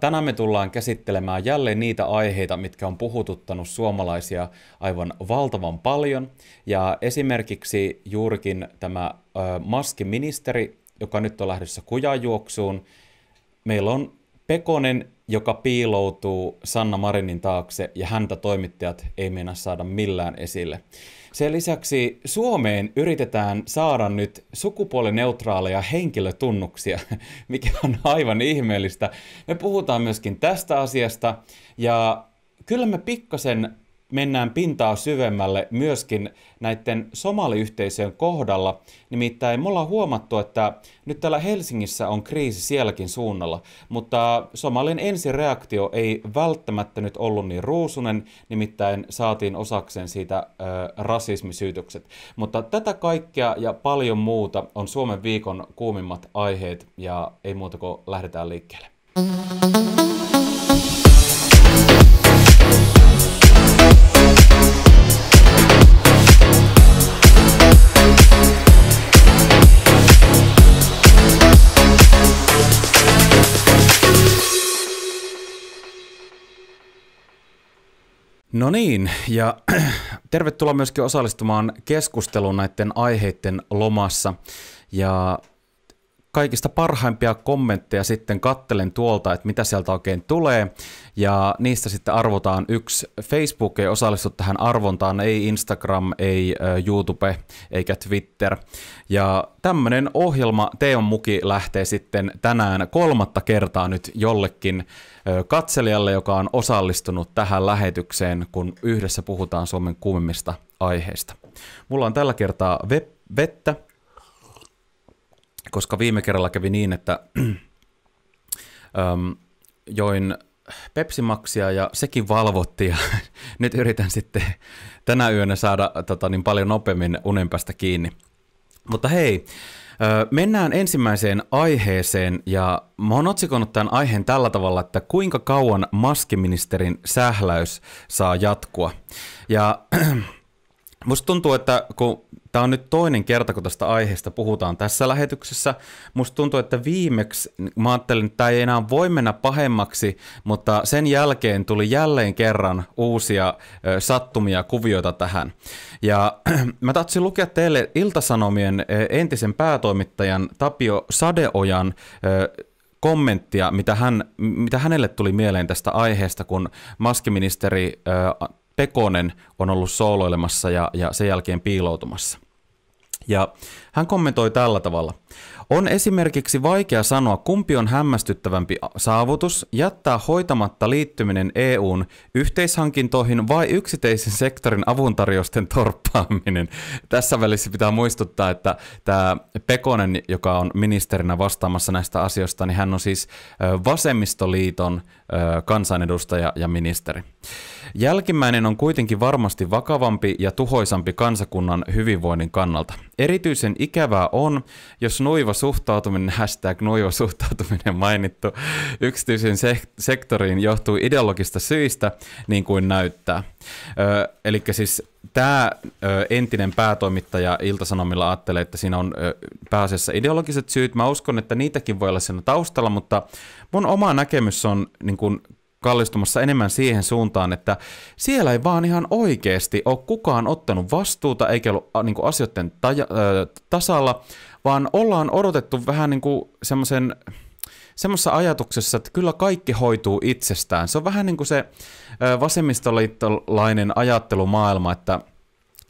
Tänään me tullaan käsittelemään jälleen niitä aiheita, mitkä on puhututtanut suomalaisia aivan valtavan paljon. Ja esimerkiksi juurikin tämä maskiministeri, joka nyt on lähdössä kujajuoksuun. Meillä on Pekonen, joka piiloutuu Sanna Marinin taakse ja häntä toimittajat ei meinaa saada millään esille. Sen lisäksi Suomeen yritetään saada nyt sukupuolineutraaleja henkilötunnuksia, mikä on aivan ihmeellistä. Me puhutaan myöskin tästä asiasta ja kyllä me pikkasen mennään pintaa syvemmälle myöskin näiden somaliyhteisöjen kohdalla. Nimittäin me ollaan huomattu, että nyt täällä Helsingissä on kriisi sielläkin suunnalla, mutta somalien ensireaktio ei välttämättä nyt ollut niin ruusunen, nimittäin saatiin osakseen siitä ö, rasismisyytökset. Mutta tätä kaikkea ja paljon muuta on Suomen viikon kuumimmat aiheet ja ei muuta kuin lähdetään liikkeelle. No niin, ja tervetuloa myöskin osallistumaan keskusteluun näiden aiheiden lomassa. Ja kaikista parhaimpia kommentteja sitten kattelen tuolta, että mitä sieltä oikein tulee. Ja niistä sitten arvotaan yksi. Facebook ei osallistu tähän arvontaan, ei Instagram, ei YouTube eikä Twitter. Ja tämmöinen ohjelma Teon Muki lähtee sitten tänään kolmatta kertaa nyt jollekin katselijalle, joka on osallistunut tähän lähetykseen, kun yhdessä puhutaan Suomen kuumimmista aiheista. Mulla on tällä kertaa vettä, koska viime kerralla kävi niin, että ähm, join pepsimaksia ja sekin valvotti ja nyt yritän sitten tänä yönä saada tota, niin paljon nopeammin unenpästä kiinni. Mutta hei, mennään ensimmäiseen aiheeseen ja mä oon otsikonut tämän aiheen tällä tavalla, että kuinka kauan maskiministerin sähläys saa jatkua. Ja Musta tuntuu, että kun tämä on nyt toinen kerta, kun tästä aiheesta puhutaan tässä lähetyksessä, musta tuntuu, että viimeksi niin mä ajattelin, että tämä ei enää voi mennä pahemmaksi, mutta sen jälkeen tuli jälleen kerran uusia ö, sattumia kuvioita tähän. Ja mä tahtsin lukea teille Iltasanomien ö, entisen päätoimittajan Tapio Sadeojan ö, kommenttia, mitä, hän, mitä hänelle tuli mieleen tästä aiheesta, kun maskiministeri Pekonen on ollut sooloilemassa ja, ja sen jälkeen piiloutumassa. Ja hän kommentoi tällä tavalla. On esimerkiksi vaikea sanoa, kumpi on hämmästyttävämpi saavutus, jättää hoitamatta liittyminen EUn yhteishankintoihin vai yksiteisen sektorin avuntarjousten torppaaminen. Tässä välissä pitää muistuttaa, että tämä Pekonen, joka on ministerinä vastaamassa näistä asioista, niin hän on siis Vasemmistoliiton kansanedustaja ja ministeri. Jälkimmäinen on kuitenkin varmasti vakavampi ja tuhoisampi kansakunnan hyvinvoinnin kannalta. Erityisen ikävää on, jos nuiva suhtautuminen, hashtag nuiva suhtautuminen mainittu, yksityisen se- sektoriin johtuu ideologista syistä, niin kuin näyttää. eli siis tämä entinen päätoimittaja Iltasanomilla ajattelee, että siinä on ö, pääasiassa ideologiset syyt. Mä uskon, että niitäkin voi olla siinä taustalla, mutta mun oma näkemys on niin kuin kallistumassa enemmän siihen suuntaan, että siellä ei vaan ihan oikeasti ole kukaan ottanut vastuuta eikä ollut äh, niin kuin asioiden taja, ö, äh, tasalla, vaan ollaan odotettu vähän niin kuin semmoisen semmoisessa ajatuksessa, että kyllä kaikki hoituu itsestään. Se on vähän niin kuin se äh, vasemmistoliittolainen ajattelumaailma, että –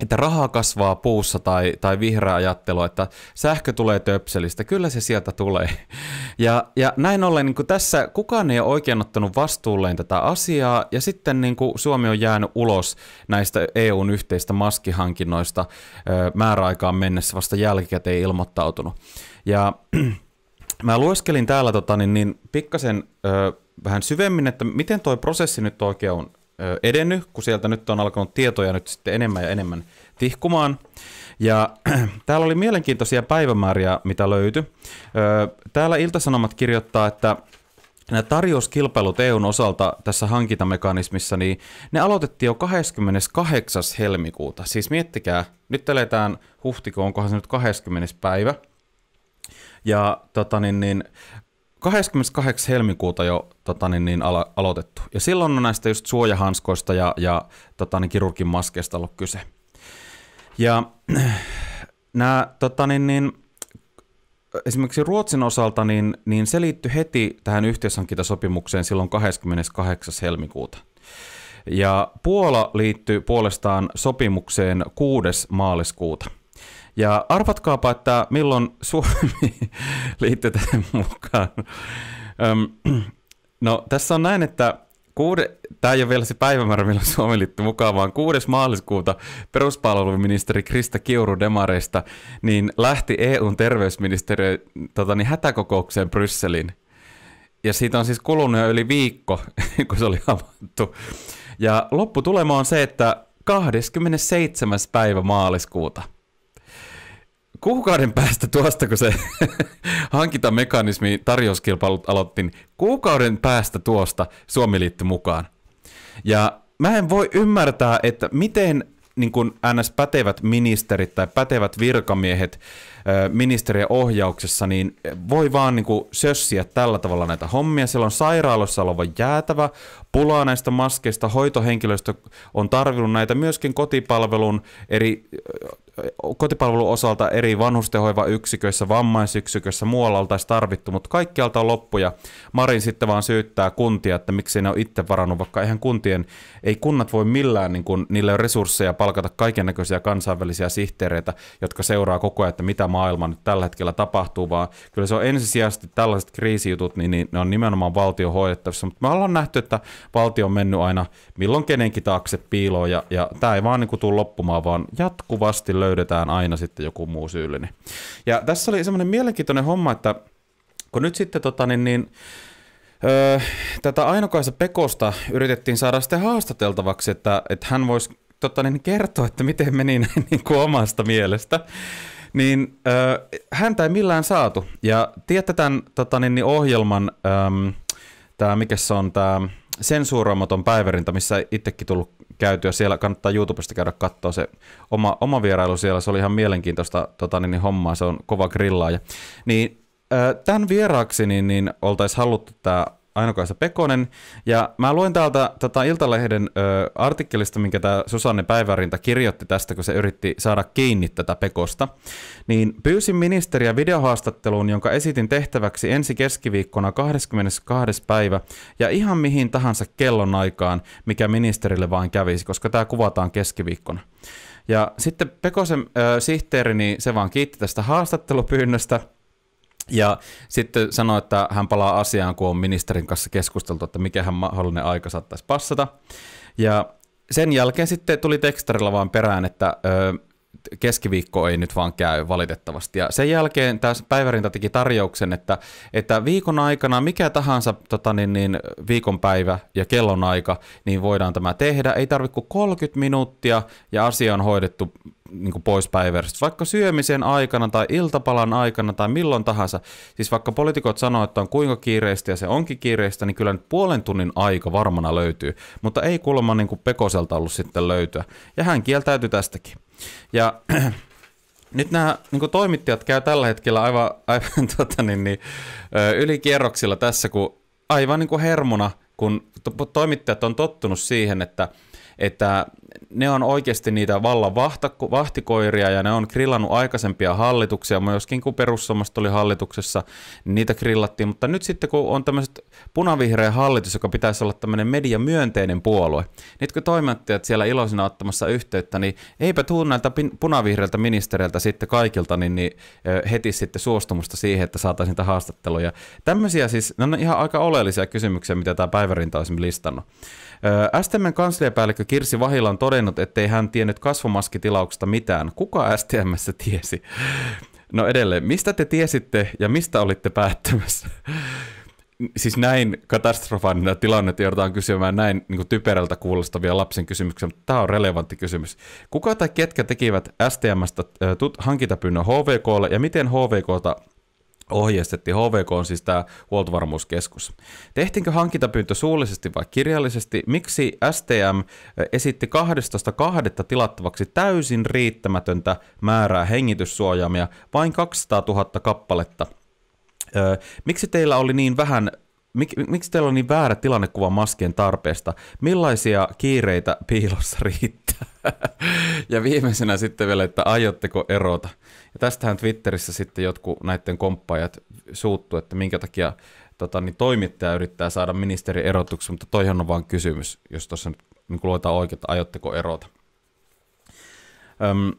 että raha kasvaa puussa tai, tai vihreä ajattelu, että sähkö tulee töpselistä, kyllä se sieltä tulee. Ja, ja näin ollen niin tässä kukaan ei ole oikein ottanut vastuulleen tätä asiaa ja sitten niin Suomi on jäänyt ulos näistä EUn yhteistä maskihankinnoista määräaikaan mennessä vasta jälkikäteen ilmoittautunut. Ja mä lueskelin täällä tota, niin, niin pikkasen ö, vähän syvemmin, että miten toi prosessi nyt oikein on edennyt, kun sieltä nyt on alkanut tietoja nyt sitten enemmän ja enemmän tihkumaan. Ja täällä oli mielenkiintoisia päivämääriä, mitä löytyi. Täällä Iltasanomat kirjoittaa, että nämä tarjouskilpailut EUn osalta tässä hankintamekanismissa, niin ne aloitettiin jo 28. helmikuuta. Siis miettikää, nyt eletään huhtikuun, onkohan se nyt 20. päivä. Ja tota niin, niin, 28. helmikuuta jo tota, niin, niin, ala, aloitettu. Ja silloin on näistä just suojahanskoista ja, ja tota, niin, kirurgin maskeista ollut kyse. Ja nämä, tota, niin, niin, esimerkiksi Ruotsin osalta, niin, niin se liittyi heti tähän yhteishankintasopimukseen silloin 28. helmikuuta. Ja Puola liittyy puolestaan sopimukseen 6. maaliskuuta – ja arvatkaapa, että milloin Suomi liittyy tähän mukaan. Öm, no tässä on näin, että kuude, tämä ei ole vielä se päivämäärä, milloin Suomi liittyy mukaan, vaan 6. maaliskuuta peruspalveluministeri Krista Kiuru Demareista niin lähti EUn terveysministeriön tota, niin hätäkokoukseen Brysseliin. Ja siitä on siis kulunut jo yli viikko, kun se oli avattu. Ja lopputulema on se, että 27. päivä maaliskuuta – kuukauden päästä tuosta, kun se hankintamekanismi tarjouskilpailut aloittiin, kuukauden päästä tuosta Suomi liittyi mukaan. Ja mä en voi ymmärtää, että miten niin kuin ns. pätevät ministerit tai pätevät virkamiehet ministeriön ohjauksessa, niin voi vaan niin kuin sössiä tällä tavalla näitä hommia. Siellä on sairaalossa oleva jäätävä, pulaa näistä maskeista, hoitohenkilöstö on tarvinnut näitä myöskin kotipalvelun eri kotipalvelun osalta eri vanhustenhoivayksiköissä, vammaisyksiköissä, muualla oltaisiin tarvittu, mutta kaikkialta on loppu ja Marin sitten vaan syyttää kuntia, että miksi ne on itse varannut, vaikka eihän kuntien, ei kunnat voi millään, niin kun, niille on resursseja palkata näköisiä kansainvälisiä sihteereitä, jotka seuraa koko ajan, että mitä maailma nyt tällä hetkellä tapahtuu, vaan kyllä se on ensisijaisesti tällaiset kriisijutut, niin, niin ne on nimenomaan valtion hoidettavissa, mutta me ollaan nähty, että valtio on mennyt aina milloin kenenkin taakse piiloon ja, ja tämä ei vaan niin kuin tule loppumaan, vaan jatkuvasti löytyy löydetään aina sitten joku muu syyllinen. Ja tässä oli semmoinen mielenkiintoinen homma, että kun nyt sitten tota, niin, niin, öö, tätä Ainokaisa Pekosta yritettiin saada sitten haastateltavaksi, että, että hän voisi tota, niin kertoa, että miten meni näin niin kuin omasta mielestä niin öö, häntä ei millään saatu. Ja tiedätte tämän tota, niin, niin ohjelman, öö, tämä mikä se on, tämä sensuuroimaton päivärinta, missä itsekin tullut käytyä siellä, kannattaa YouTubesta käydä katsoa se oma, oma vierailu siellä, se oli ihan mielenkiintoista tota, niin, niin hommaa, se on kova grillaaja. Niin tämän vieraaksi niin, niin oltaisiin haluttu tämä Ainokaisa Pekonen. Ja mä luin täältä tätä Iltalehden ö, artikkelista, minkä tämä Susanne Päivärinta kirjoitti tästä, kun se yritti saada kiinni tätä Pekosta. Niin pyysin ministeriä videohaastatteluun, jonka esitin tehtäväksi ensi keskiviikkona 22. päivä ja ihan mihin tahansa aikaan, mikä ministerille vaan kävisi, koska tämä kuvataan keskiviikkona. Ja sitten Pekosen ö, sihteeri, niin se vaan kiitti tästä haastattelupyynnöstä – ja sitten sanoi, että hän palaa asiaan, kun on ministerin kanssa keskusteltu, että hän mahdollinen aika saattaisi passata. Ja sen jälkeen sitten tuli tekstarilla vaan perään, että ö, keskiviikko ei nyt vaan käy valitettavasti. Ja sen jälkeen tässä päivärinta teki tarjouksen, että, että viikon aikana mikä tahansa tota niin, niin, viikonpäivä ja kellonaika, niin voidaan tämä tehdä. Ei tarvitse kuin 30 minuuttia ja asia on hoidettu niin kuin pois päiväjärjestyksestä, vaikka syömisen aikana tai iltapalan aikana tai milloin tahansa. Siis vaikka poliitikot sanoo, että on kuinka kiireistä ja se onkin kiireistä, niin kyllä nyt puolen tunnin aika varmana löytyy, mutta ei kuulemma niin kuin Pekoselta ollut sitten löytyä. Ja hän kieltäytyi tästäkin. Ja nyt nämä niin toimittajat käy tällä hetkellä aivan, aivan tota niin, niin, ylikierroksilla tässä, kun aivan niin kuin hermona, kun to- toimittajat on tottunut siihen, että – että ne on oikeasti niitä vallan vahtikoiria ja ne on grillannut aikaisempia hallituksia, myöskin kun perussuomalaiset oli hallituksessa, niin niitä grillattiin, mutta nyt sitten kun on tämmöiset punavihreä hallitus, joka pitäisi olla tämmöinen mediamyönteinen puolue, nyt kun toimittajat siellä iloisina ottamassa yhteyttä, niin eipä tuu näiltä punavihreiltä ministeriltä sitten kaikilta niin, niin heti sitten suostumusta siihen, että saataisiin niitä haastatteluja. Tämmöisiä siis, ne on ihan aika oleellisia kysymyksiä, mitä tämä päivärinta olisi listannut. STMn kansliapäällikkö Kirsi Vahila on todennut, ettei hän tiennyt kasvomaskitilauksesta mitään. Kuka STMssä tiesi? No edelleen, mistä te tiesitte ja mistä olitte päättämässä? Siis näin katastrofaalinen tilanne joudutaan kysymään näin niin typerältä kuulostavia lapsen kysymyksiä, mutta tämä on relevantti kysymys. Kuka tai ketkä tekivät STMstä hankintapyynnön HVKlle ja miten HVKta ohjeistettiin HVK on siis tämä huoltovarmuuskeskus. Tehtiinkö hankintapyyntö suullisesti vai kirjallisesti? Miksi STM esitti 12.2. tilattavaksi täysin riittämätöntä määrää hengityssuojaamia, vain 200 000 kappaletta? Miksi teillä oli niin vähän Mik, miksi teillä on niin väärä tilannekuva maskien tarpeesta? Millaisia kiireitä piilossa riittää? ja viimeisenä sitten vielä, että aiotteko erota? Ja tästähän Twitterissä sitten jotkut näiden komppajat suuttu, että minkä takia tota, niin toimittaja yrittää saada ministeri erotuksen, mutta toihan on vain kysymys, jos tuossa nyt niin luetaan oikein, että aiotteko erota. Öm,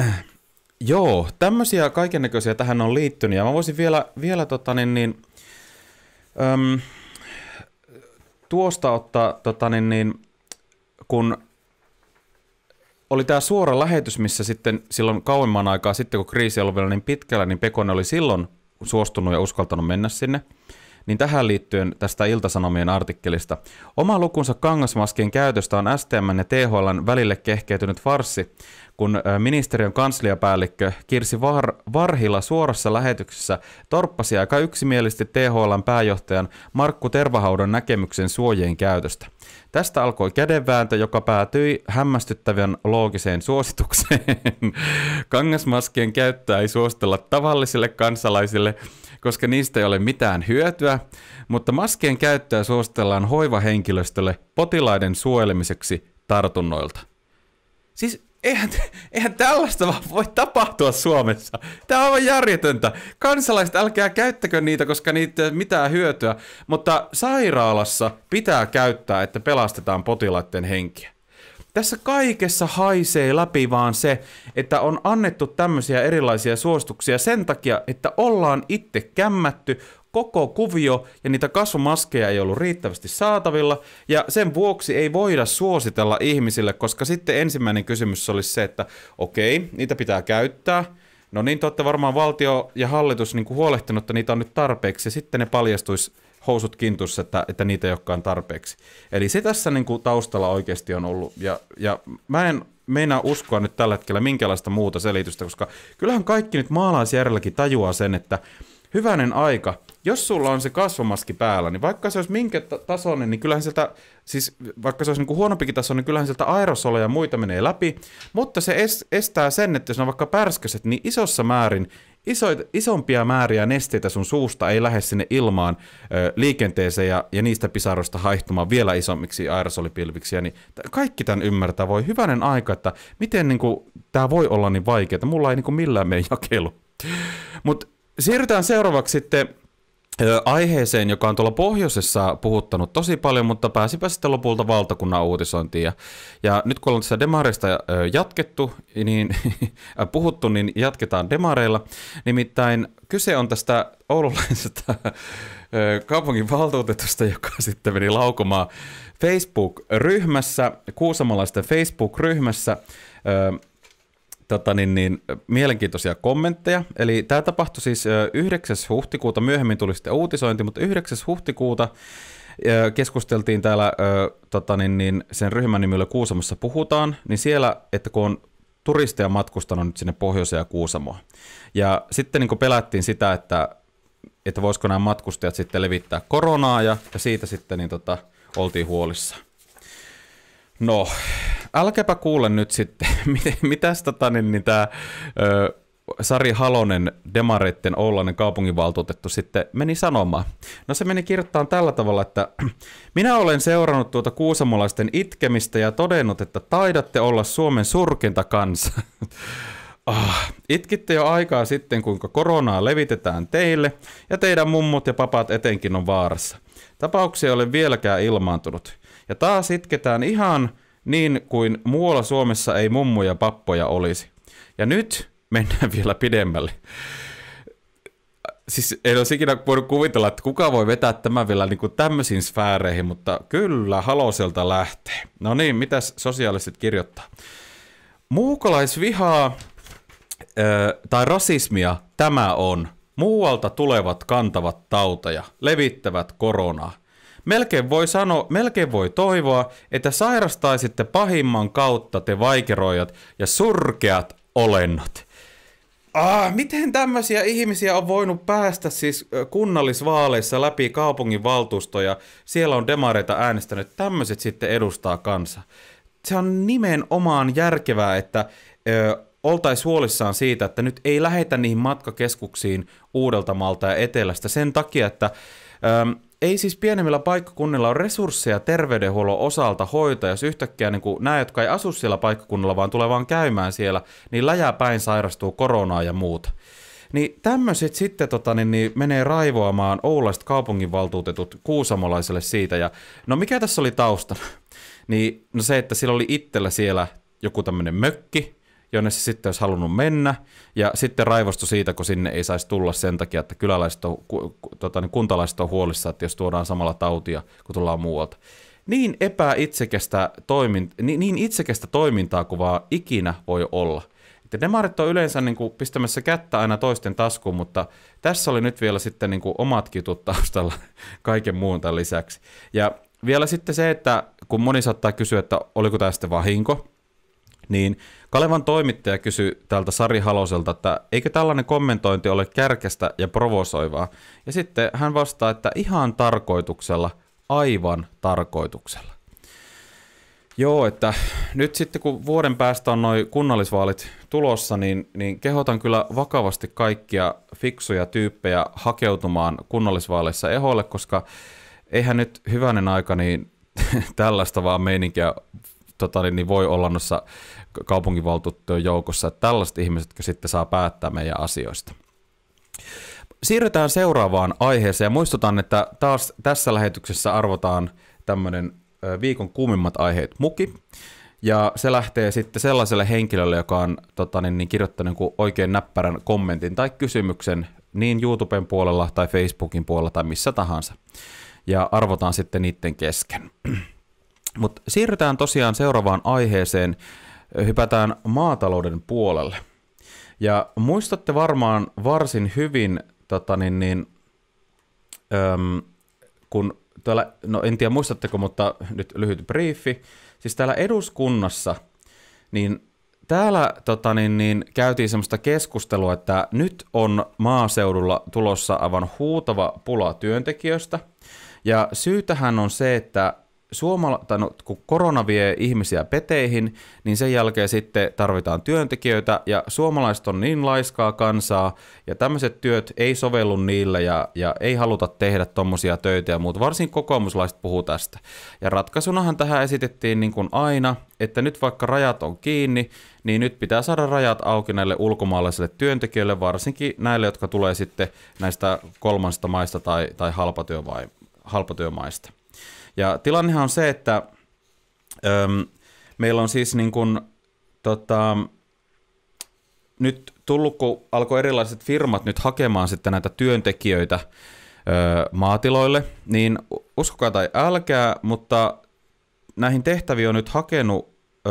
joo, tämmöisiä kaikennäköisiä tähän on liittynyt, ja mä voisin vielä, vielä tota, niin, niin, Öm, tuosta ottaa, tota niin, niin, kun oli tämä suora lähetys, missä sitten silloin kauemman aikaa sitten, kun kriisi oli vielä niin pitkällä, niin Pekonen oli silloin suostunut ja uskaltanut mennä sinne. Niin tähän liittyen tästä Iltasanomien artikkelista. Oma lukunsa kangasmaskien käytöstä on STM ja THL välille kehkeytynyt farsi, kun ministeriön kansliapäällikkö Kirsi Var- Varhila suorassa lähetyksessä torppasi aika yksimielisesti THLn pääjohtajan Markku Tervahaudan näkemyksen suojien käytöstä. Tästä alkoi kädenvääntö, joka päätyi hämmästyttävän loogiseen suositukseen. Kangasmaskien käyttöä ei suostella tavallisille kansalaisille, koska niistä ei ole mitään hyötyä, mutta maskien käyttöä suositellaan hoivahenkilöstölle potilaiden suojelemiseksi tartunnoilta. Siis Eihän, eihän tällaista vaan voi tapahtua Suomessa. Tämä on aivan järjetöntä. Kansalaiset, älkää käyttäkö niitä, koska niitä ei ole mitään hyötyä. Mutta sairaalassa pitää käyttää, että pelastetaan potilaiden henkiä. Tässä kaikessa haisee läpi vaan se, että on annettu tämmöisiä erilaisia suostuksia sen takia, että ollaan itse kämmätty, koko kuvio ja niitä kasvomaskeja ei ollut riittävästi saatavilla ja sen vuoksi ei voida suositella ihmisille, koska sitten ensimmäinen kysymys olisi se, että okei, niitä pitää käyttää, No niin, te olette varmaan valtio ja hallitus niin kuin huolehtinut, että niitä on nyt tarpeeksi, ja sitten ne paljastuisi housut kintus, että, että niitä ei olekaan tarpeeksi. Eli se tässä niin kuin taustalla oikeasti on ollut, ja, ja mä en meinaa uskoa nyt tällä hetkellä minkälaista muuta selitystä, koska kyllähän kaikki nyt maalaisjärjelläkin tajuaa sen, että hyvänen aika, jos sulla on se kasvomaski päällä, niin vaikka se olisi minkä tasoinen, niin kyllähän sieltä, siis vaikka se olisi niin huonompikin taso, niin kyllähän sieltä aerosoleja ja muita menee läpi, mutta se estää sen, että jos on vaikka pärsköset, niin isossa määrin iso, isompia määriä nesteitä sun suusta ei lähde sinne ilmaan ö, liikenteeseen ja, ja niistä pisaroista haihtumaan vielä isommiksi aerosolipilviksi. niin, kaikki tämän ymmärtää. Voi hyvänen aika, että miten niin tämä voi olla niin vaikeaa. Mulla ei niin kuin millään mene jakelu. Mutta siirrytään seuraavaksi sitten aiheeseen, joka on tuolla pohjoisessa puhuttanut tosi paljon, mutta pääsipä sitten lopulta valtakunnan uutisointiin. Ja, ja nyt kun ollaan tässä demareista jatkettu, niin äh, puhuttu, niin jatketaan demareilla. Nimittäin kyse on tästä oululaisesta kaupungin valtuutetusta, joka sitten meni laukumaan Facebook-ryhmässä, kuusamalaisten Facebook-ryhmässä, tota niin, niin, mielenkiintoisia kommentteja. Eli tämä tapahtui siis 9. huhtikuuta, myöhemmin tuli sitten uutisointi, mutta 9. huhtikuuta keskusteltiin täällä tota niin, niin, sen ryhmän nimellä Kuusamossa puhutaan, niin siellä, että kun on turisteja matkustanut nyt sinne pohjoiseen ja Kuusamoa. Ja sitten niin pelättiin sitä, että, että voisiko nämä matkustajat sitten levittää koronaa ja, ja siitä sitten niin tota, oltiin huolissaan. No, älkääpä kuule nyt sitten, mit, mitäs tota, niin, niin tämä Sari Halonen, Demareitten Oulainen kaupunginvaltuutettu sitten meni sanomaan. No se meni kirjoittamaan tällä tavalla, että minä olen seurannut tuota kuusamolaisten itkemistä ja todennut, että taidatte olla Suomen surkinta kansa. Ah, itkitte jo aikaa sitten, kuinka koronaa levitetään teille ja teidän mummut ja papat etenkin on vaarassa. Tapauksia ei ole vieläkään ilmaantunut. Ja taas itketään ihan niin kuin muualla Suomessa ei mummoja pappoja olisi. Ja nyt mennään vielä pidemmälle. Siis ei olisi ikinä voinut kuvitella, että kuka voi vetää tämän vielä niin kuin tämmöisiin sfääreihin, mutta kyllä haloselta lähtee. No niin, mitäs sosiaaliset kirjoittaa? Muukalaisvihaa ö, tai rasismia tämä on. Muualta tulevat kantavat tauteja, levittävät koronaa. Melkein voi sanoa, melkein voi toivoa, että sairastaisitte pahimman kautta te vaikeroijat ja surkeat olennot. Ah, miten tämmöisiä ihmisiä on voinut päästä siis kunnallisvaaleissa läpi kaupungin valtuustoja? Siellä on demareita äänestänyt. Tämmöiset sitten edustaa kansa. Se on nimenomaan järkevää, että ö, oltaisiin huolissaan siitä, että nyt ei lähetä niihin matkakeskuksiin Uudeltamalta ja Etelästä sen takia, että ö, ei siis pienemmillä paikkakunnilla ole resursseja terveydenhuollon osalta hoitaa, jos yhtäkkiä niin kuin nämä, jotka ei asu siellä paikkakunnalla, vaan tulee vaan käymään siellä, niin läjäpäin sairastuu koronaa ja muuta. Niin tämmöiset sitten tota, niin, niin, menee raivoamaan oulaiset kaupunginvaltuutetut kuusamolaiselle siitä. Ja, no mikä tässä oli taustana? Niin, no se, että sillä oli itsellä siellä joku tämmöinen mökki, jonne se sitten olisi halunnut mennä, ja sitten raivostui siitä, kun sinne ei saisi tulla sen takia, että kyläläiset on, ku, tota, niin kuntalaiset on huolissa, että jos tuodaan samalla tautia, kun tullaan muualta. Niin epäitsekestä toimin, niin, niin itsekestä toimintaa kuin vaan ikinä voi olla. Että demarit on yleensä niin kuin pistämässä kättä aina toisten taskuun, mutta tässä oli nyt vielä sitten niin kuin omat kitut taustalla kaiken muun tämän lisäksi. Ja vielä sitten se, että kun moni saattaa kysyä, että oliko tämä sitten vahinko, niin Kalevan toimittaja kysyi tältä Sari Haloselta, että eikö tällainen kommentointi ole kärkestä ja provosoivaa. Ja sitten hän vastaa, että ihan tarkoituksella, aivan tarkoituksella. Joo, että nyt sitten kun vuoden päästä on noin kunnallisvaalit tulossa, niin, niin kehotan kyllä vakavasti kaikkia fiksuja tyyppejä hakeutumaan kunnallisvaaleissa eholle, koska eihän nyt hyvänen aika niin tällaista vaan meininkiä tota, niin, niin voi olla noissa kaupunginvaltuuttojen joukossa, että tällaiset ihmiset, jotka sitten saa päättää meidän asioista. Siirrytään seuraavaan aiheeseen ja muistutan, että taas tässä lähetyksessä arvotaan tämmöinen viikon kuumimmat aiheet muki. Ja se lähtee sitten sellaiselle henkilölle, joka on tota, niin, niin kirjoittanut kuin oikein näppärän kommentin tai kysymyksen niin YouTuben puolella tai Facebookin puolella tai missä tahansa. Ja arvotaan sitten niiden kesken. Mutta siirrytään tosiaan seuraavaan aiheeseen, hypätään maatalouden puolelle. Ja muistatte varmaan varsin hyvin, tota niin, niin, äm, kun täällä, no en tiedä muistatteko, mutta nyt lyhyt briefi, siis täällä eduskunnassa, niin täällä tota niin, niin, käytiin semmoista keskustelua, että nyt on maaseudulla tulossa aivan huutava pula työntekijöistä, ja syytähän on se, että suomala- tai no, kun korona vie ihmisiä peteihin, niin sen jälkeen sitten tarvitaan työntekijöitä ja suomalaiset on niin laiskaa kansaa ja tämmöiset työt ei sovellu niille ja, ja ei haluta tehdä tuommoisia töitä ja muuta. Varsin kokoomuslaiset puhuu tästä. Ja ratkaisunahan tähän esitettiin niin kuin aina, että nyt vaikka rajat on kiinni, niin nyt pitää saada rajat auki näille ulkomaalaisille työntekijöille, varsinkin näille, jotka tulee sitten näistä kolmansista maista tai, tai halpatyömai- halpatyömaista. Ja tilannehan on se, että öm, meillä on siis niin kuin, tota, nyt tullut, kun alkoi erilaiset firmat nyt hakemaan sitten näitä työntekijöitä ö, maatiloille, niin uskokaa tai älkää, mutta näihin tehtäviin on nyt hakenut ö,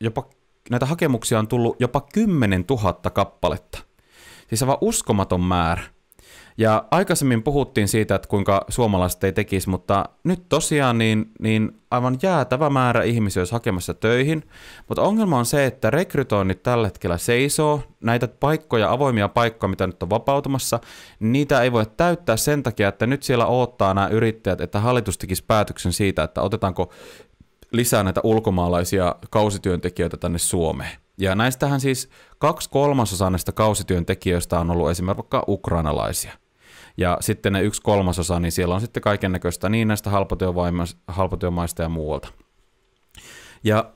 jopa, näitä hakemuksia on tullut jopa 10 000 kappaletta. Siis aivan uskomaton määrä. Ja aikaisemmin puhuttiin siitä, että kuinka suomalaiset ei tekisi, mutta nyt tosiaan niin, niin aivan jäätävä määrä ihmisiä olisi hakemassa töihin. Mutta ongelma on se, että rekrytoinnit tällä hetkellä seisoo. Näitä paikkoja, avoimia paikkoja, mitä nyt on vapautumassa, niitä ei voi täyttää sen takia, että nyt siellä odottaa nämä yrittäjät, että hallitus tekisi päätöksen siitä, että otetaanko lisää näitä ulkomaalaisia kausityöntekijöitä tänne Suomeen. Ja näistähän siis kaksi kolmasosaa näistä kausityöntekijöistä on ollut esimerkiksi ukrainalaisia. Ja sitten ne yksi kolmasosa, niin siellä on sitten kaiken näköistä niin näistä halpatyömaista ja muualta. Ja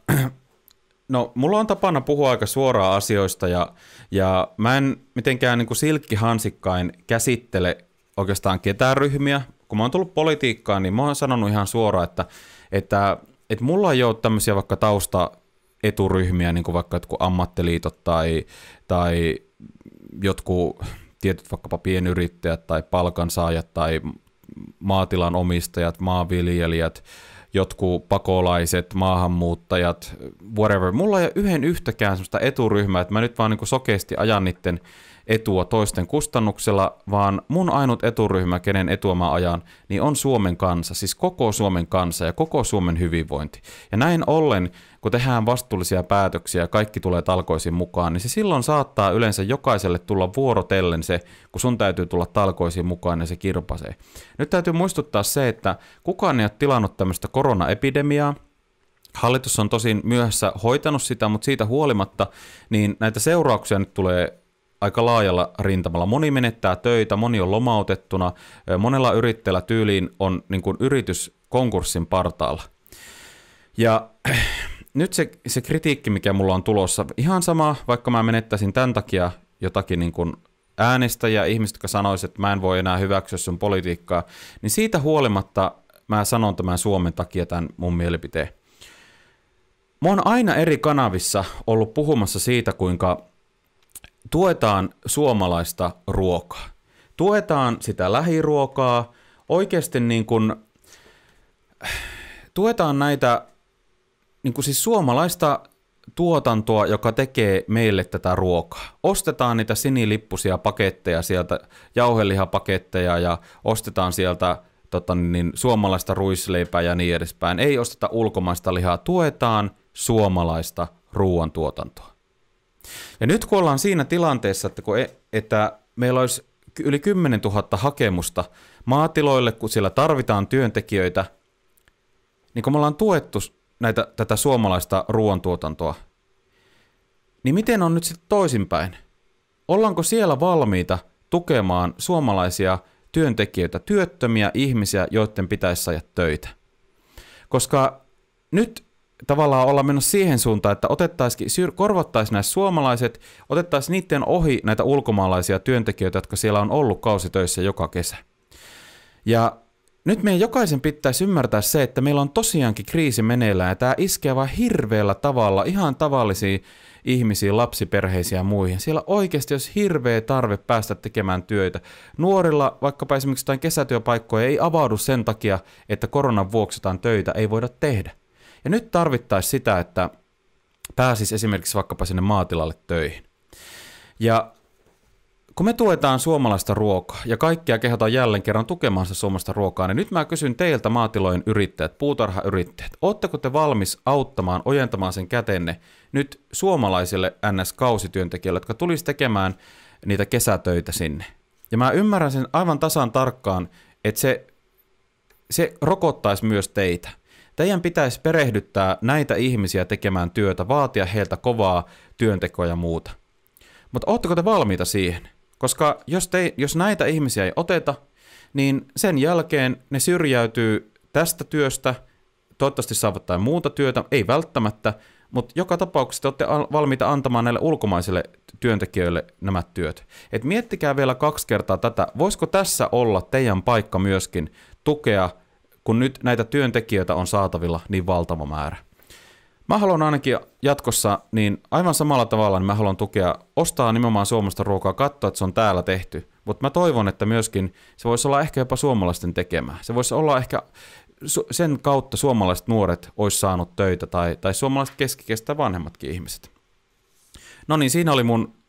no, mulla on tapana puhua aika suoraan asioista ja, ja mä en mitenkään niin kuin silkkihansikkain käsittele oikeastaan ketään ryhmiä. Kun mä oon tullut politiikkaan, niin mä oon sanonut ihan suoraan, että, että, että mulla ei ole tämmöisiä vaikka tausta eturyhmiä, niin kuin vaikka jotkut ammattiliitot tai, tai jotkut tietyt vaikkapa pienyrittäjät tai palkansaajat tai maatilan omistajat, maanviljelijät, jotkut pakolaiset, maahanmuuttajat, whatever. Mulla ei ole yhden yhtäkään sellaista eturyhmää, että mä nyt vaan niin sokeasti ajan niiden etua toisten kustannuksella, vaan mun ainut eturyhmä, kenen etua mä ajan, niin on Suomen kansa, siis koko Suomen kansa ja koko Suomen hyvinvointi. Ja näin ollen, kun tehdään vastuullisia päätöksiä ja kaikki tulee talkoisiin mukaan, niin se silloin saattaa yleensä jokaiselle tulla vuorotellen se, kun sun täytyy tulla talkoisiin mukaan ja se kirpasee. Nyt täytyy muistuttaa se, että kukaan ei ole tilannut tämmöistä koronaepidemiaa, Hallitus on tosin myöhässä hoitanut sitä, mutta siitä huolimatta niin näitä seurauksia nyt tulee aika laajalla rintamalla. Moni menettää töitä, moni on lomautettuna, monella yrittäjällä tyyliin on niin kuin yritys konkurssin partaalla. Ja nyt se, se kritiikki, mikä mulla on tulossa, ihan sama, vaikka mä menettäisin tämän takia jotakin niin kuin äänestäjä, ihmiset, jotka sanoisivat, että mä en voi enää hyväksyä sun politiikkaa, niin siitä huolimatta mä sanon tämän Suomen takia tämän mun mielipiteen. Mä oon aina eri kanavissa ollut puhumassa siitä, kuinka tuetaan suomalaista ruokaa. Tuetaan sitä lähiruokaa, oikeasti niin kuin, tuetaan näitä niin kuin siis suomalaista tuotantoa, joka tekee meille tätä ruokaa. Ostetaan niitä sinilippusia paketteja sieltä, jauhelihapaketteja ja ostetaan sieltä tota, niin, suomalaista ruisleipää ja niin edespäin. Ei osteta ulkomaista lihaa, tuetaan suomalaista ruoantuotantoa. Ja nyt kun ollaan siinä tilanteessa, että, kun e, että meillä olisi yli 10 000 hakemusta maatiloille, kun siellä tarvitaan työntekijöitä, niin kun me ollaan tuettu näitä, tätä suomalaista ruoantuotantoa, niin miten on nyt sitten toisinpäin? Ollaanko siellä valmiita tukemaan suomalaisia työntekijöitä, työttömiä ihmisiä, joiden pitäisi saada töitä? Koska nyt tavallaan olla menossa siihen suuntaan, että otettaisiin, korvattaisiin nämä suomalaiset, otettaisiin niiden ohi näitä ulkomaalaisia työntekijöitä, jotka siellä on ollut kausitöissä joka kesä. Ja nyt meidän jokaisen pitäisi ymmärtää se, että meillä on tosiaankin kriisi meneillään ja tämä iskee vain hirveällä tavalla ihan tavallisiin ihmisiin, lapsiperheisiin ja muihin. Siellä oikeasti jos hirveä tarve päästä tekemään työtä. Nuorilla vaikkapa esimerkiksi jotain kesätyöpaikkoja ei avaudu sen takia, että koronan vuoksi jotain töitä ei voida tehdä. Ja nyt tarvittaisi sitä, että pääsis esimerkiksi vaikkapa sinne maatilalle töihin. Ja kun me tuetaan suomalaista ruokaa ja kaikkia kehotaan jälleen kerran tukemaan sitä suomalaista ruokaa, niin nyt mä kysyn teiltä maatilojen yrittäjät, puutarhayrittäjät, ootteko te valmis auttamaan, ojentamaan sen kätenne nyt suomalaisille NS-kausityöntekijöille, jotka tulisi tekemään niitä kesätöitä sinne? Ja mä ymmärrän sen aivan tasan tarkkaan, että se, se rokottaisi myös teitä. Teidän pitäisi perehdyttää näitä ihmisiä tekemään työtä, vaatia heiltä kovaa työntekoa ja muuta. Mutta ootteko te valmiita siihen? Koska jos, te, jos näitä ihmisiä ei oteta, niin sen jälkeen ne syrjäytyy tästä työstä, toivottavasti saavat tai muuta työtä, ei välttämättä, mutta joka tapauksessa te olette valmiita antamaan näille ulkomaisille työntekijöille nämä työt. Et miettikää vielä kaksi kertaa tätä, voisiko tässä olla teidän paikka myöskin tukea kun nyt näitä työntekijöitä on saatavilla niin valtava määrä. Mä haluan ainakin jatkossa, niin aivan samalla tavalla niin mä haluan tukea, ostaa nimenomaan suomalaista ruokaa, katsoa, että se on täällä tehty. Mutta mä toivon, että myöskin se voisi olla ehkä jopa suomalaisten tekemää. Se voisi olla ehkä sen kautta suomalaiset nuoret olisi saanut töitä tai, tai suomalaiset keskikestä vanhemmatkin ihmiset. No niin, siinä oli mun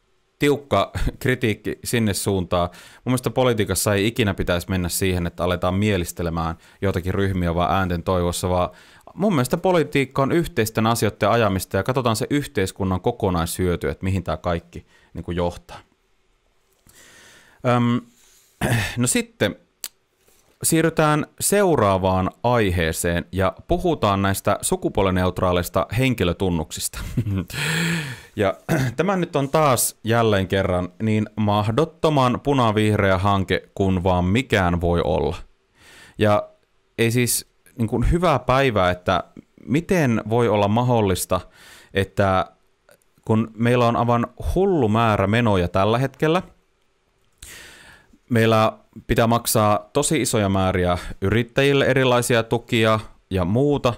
tiukka kritiikki sinne suuntaan. Mun mielestä politiikassa ei ikinä pitäisi mennä siihen, että aletaan mielistelemään jotakin ryhmiä vaan äänten toivossa, vaan mun mielestä politiikka on yhteisten asioiden ajamista ja katsotaan se yhteiskunnan kokonaishyöty, että mihin tämä kaikki niin kuin johtaa. Öm, no sitten siirrytään seuraavaan aiheeseen ja puhutaan näistä sukupuolineutraaleista henkilötunnuksista. Ja tämä nyt on taas jälleen kerran niin mahdottoman punavihreä hanke kuin vaan mikään voi olla. Ja ei siis niin kuin hyvää päivää, että miten voi olla mahdollista, että kun meillä on aivan hullu määrä menoja tällä hetkellä, meillä pitää maksaa tosi isoja määriä yrittäjille erilaisia tukia ja muuta,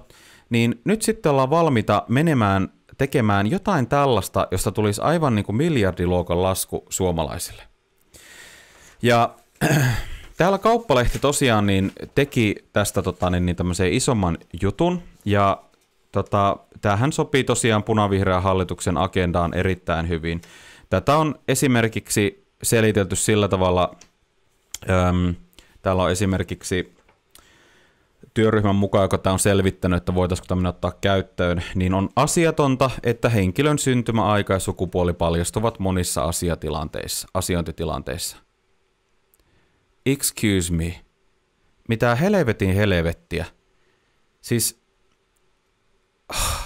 niin nyt sitten ollaan valmiita menemään tekemään jotain tällaista, josta tulisi aivan niin kuin miljardiluokan lasku suomalaisille. Ja täällä kauppalehti tosiaan niin teki tästä tota, niin, niin tämmöisen isomman jutun, ja tota, tämähän sopii tosiaan punavihreän hallituksen agendaan erittäin hyvin. Tätä on esimerkiksi selitelty sillä tavalla, äm, täällä on esimerkiksi työryhmän mukaan, joka tämä on selvittänyt, että voitaisiinko tämmöinen ottaa käyttöön, niin on asiatonta, että henkilön syntymäaika ja sukupuoli paljastuvat monissa asiatilanteissa, asiointitilanteissa. Excuse me. Mitä helvetin helvettiä? Siis...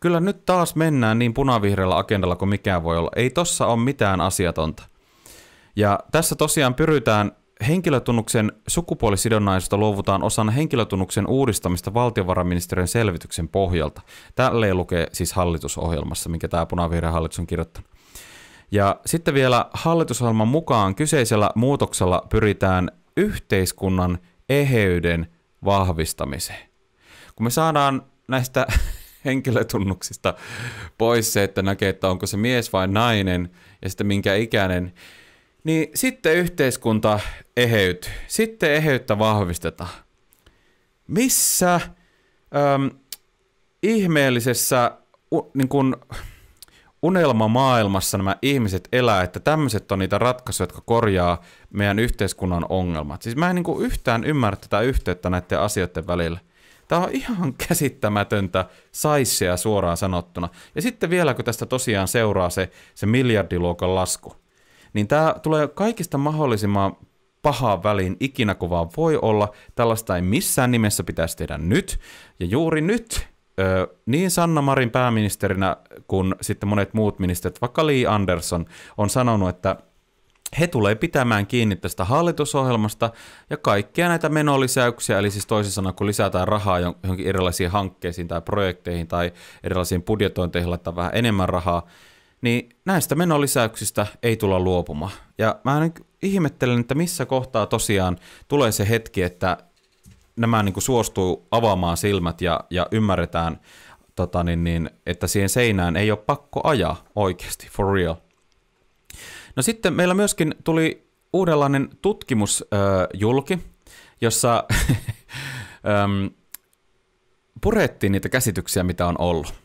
Kyllä nyt taas mennään niin punavihreällä agendalla kuin mikään voi olla. Ei tossa ole mitään asiatonta. Ja tässä tosiaan pyritään henkilötunnuksen sukupuolisidonnaisuutta luovutaan osana henkilötunnuksen uudistamista valtiovarainministeriön selvityksen pohjalta. Tälle lukee siis hallitusohjelmassa, minkä tämä punavihreä hallitus on kirjoittanut. Ja sitten vielä hallitusohjelman mukaan kyseisellä muutoksella pyritään yhteiskunnan eheyden vahvistamiseen. Kun me saadaan näistä henkilötunnuksista pois se, että näkee, että onko se mies vai nainen ja sitten minkä ikäinen, niin sitten yhteiskunta eheyt, sitten eheyttä vahvistetaan. Missä äm, ihmeellisessä u, niin kun, unelmamaailmassa nämä ihmiset elää, että tämmöiset on niitä ratkaisuja, jotka korjaa meidän yhteiskunnan ongelmat. Siis mä en niin yhtään ymmärrä tätä yhteyttä näiden asioiden välillä. Tämä on ihan käsittämätöntä saissea suoraan sanottuna. Ja sitten vielä, kun tästä tosiaan seuraa se, se miljardiluokan lasku niin tämä tulee kaikista mahdollisimman pahaa väliin ikinä kun vaan voi olla. Tällaista ei missään nimessä pitäisi tehdä nyt. Ja juuri nyt niin Sanna Marin pääministerinä kuin sitten monet muut ministerit, vaikka Lee Anderson, on sanonut, että he tulee pitämään kiinni tästä hallitusohjelmasta ja kaikkia näitä menolisäyksiä, eli siis toisin sanoen kun lisätään rahaa johonkin erilaisiin hankkeisiin tai projekteihin tai erilaisiin budjetointeihin laittaa vähän enemmän rahaa, niin näistä menolisäyksistä ei tulla luopumaan. Ja mä en ihmettelen, että missä kohtaa tosiaan tulee se hetki, että nämä niin kuin suostuu avaamaan silmät ja, ja ymmärretään, tota niin, niin, että siihen seinään ei ole pakko ajaa oikeasti, for real. No sitten meillä myöskin tuli uudenlainen tutkimusjulki, äh, jossa ähm, purettiin niitä käsityksiä, mitä on ollut.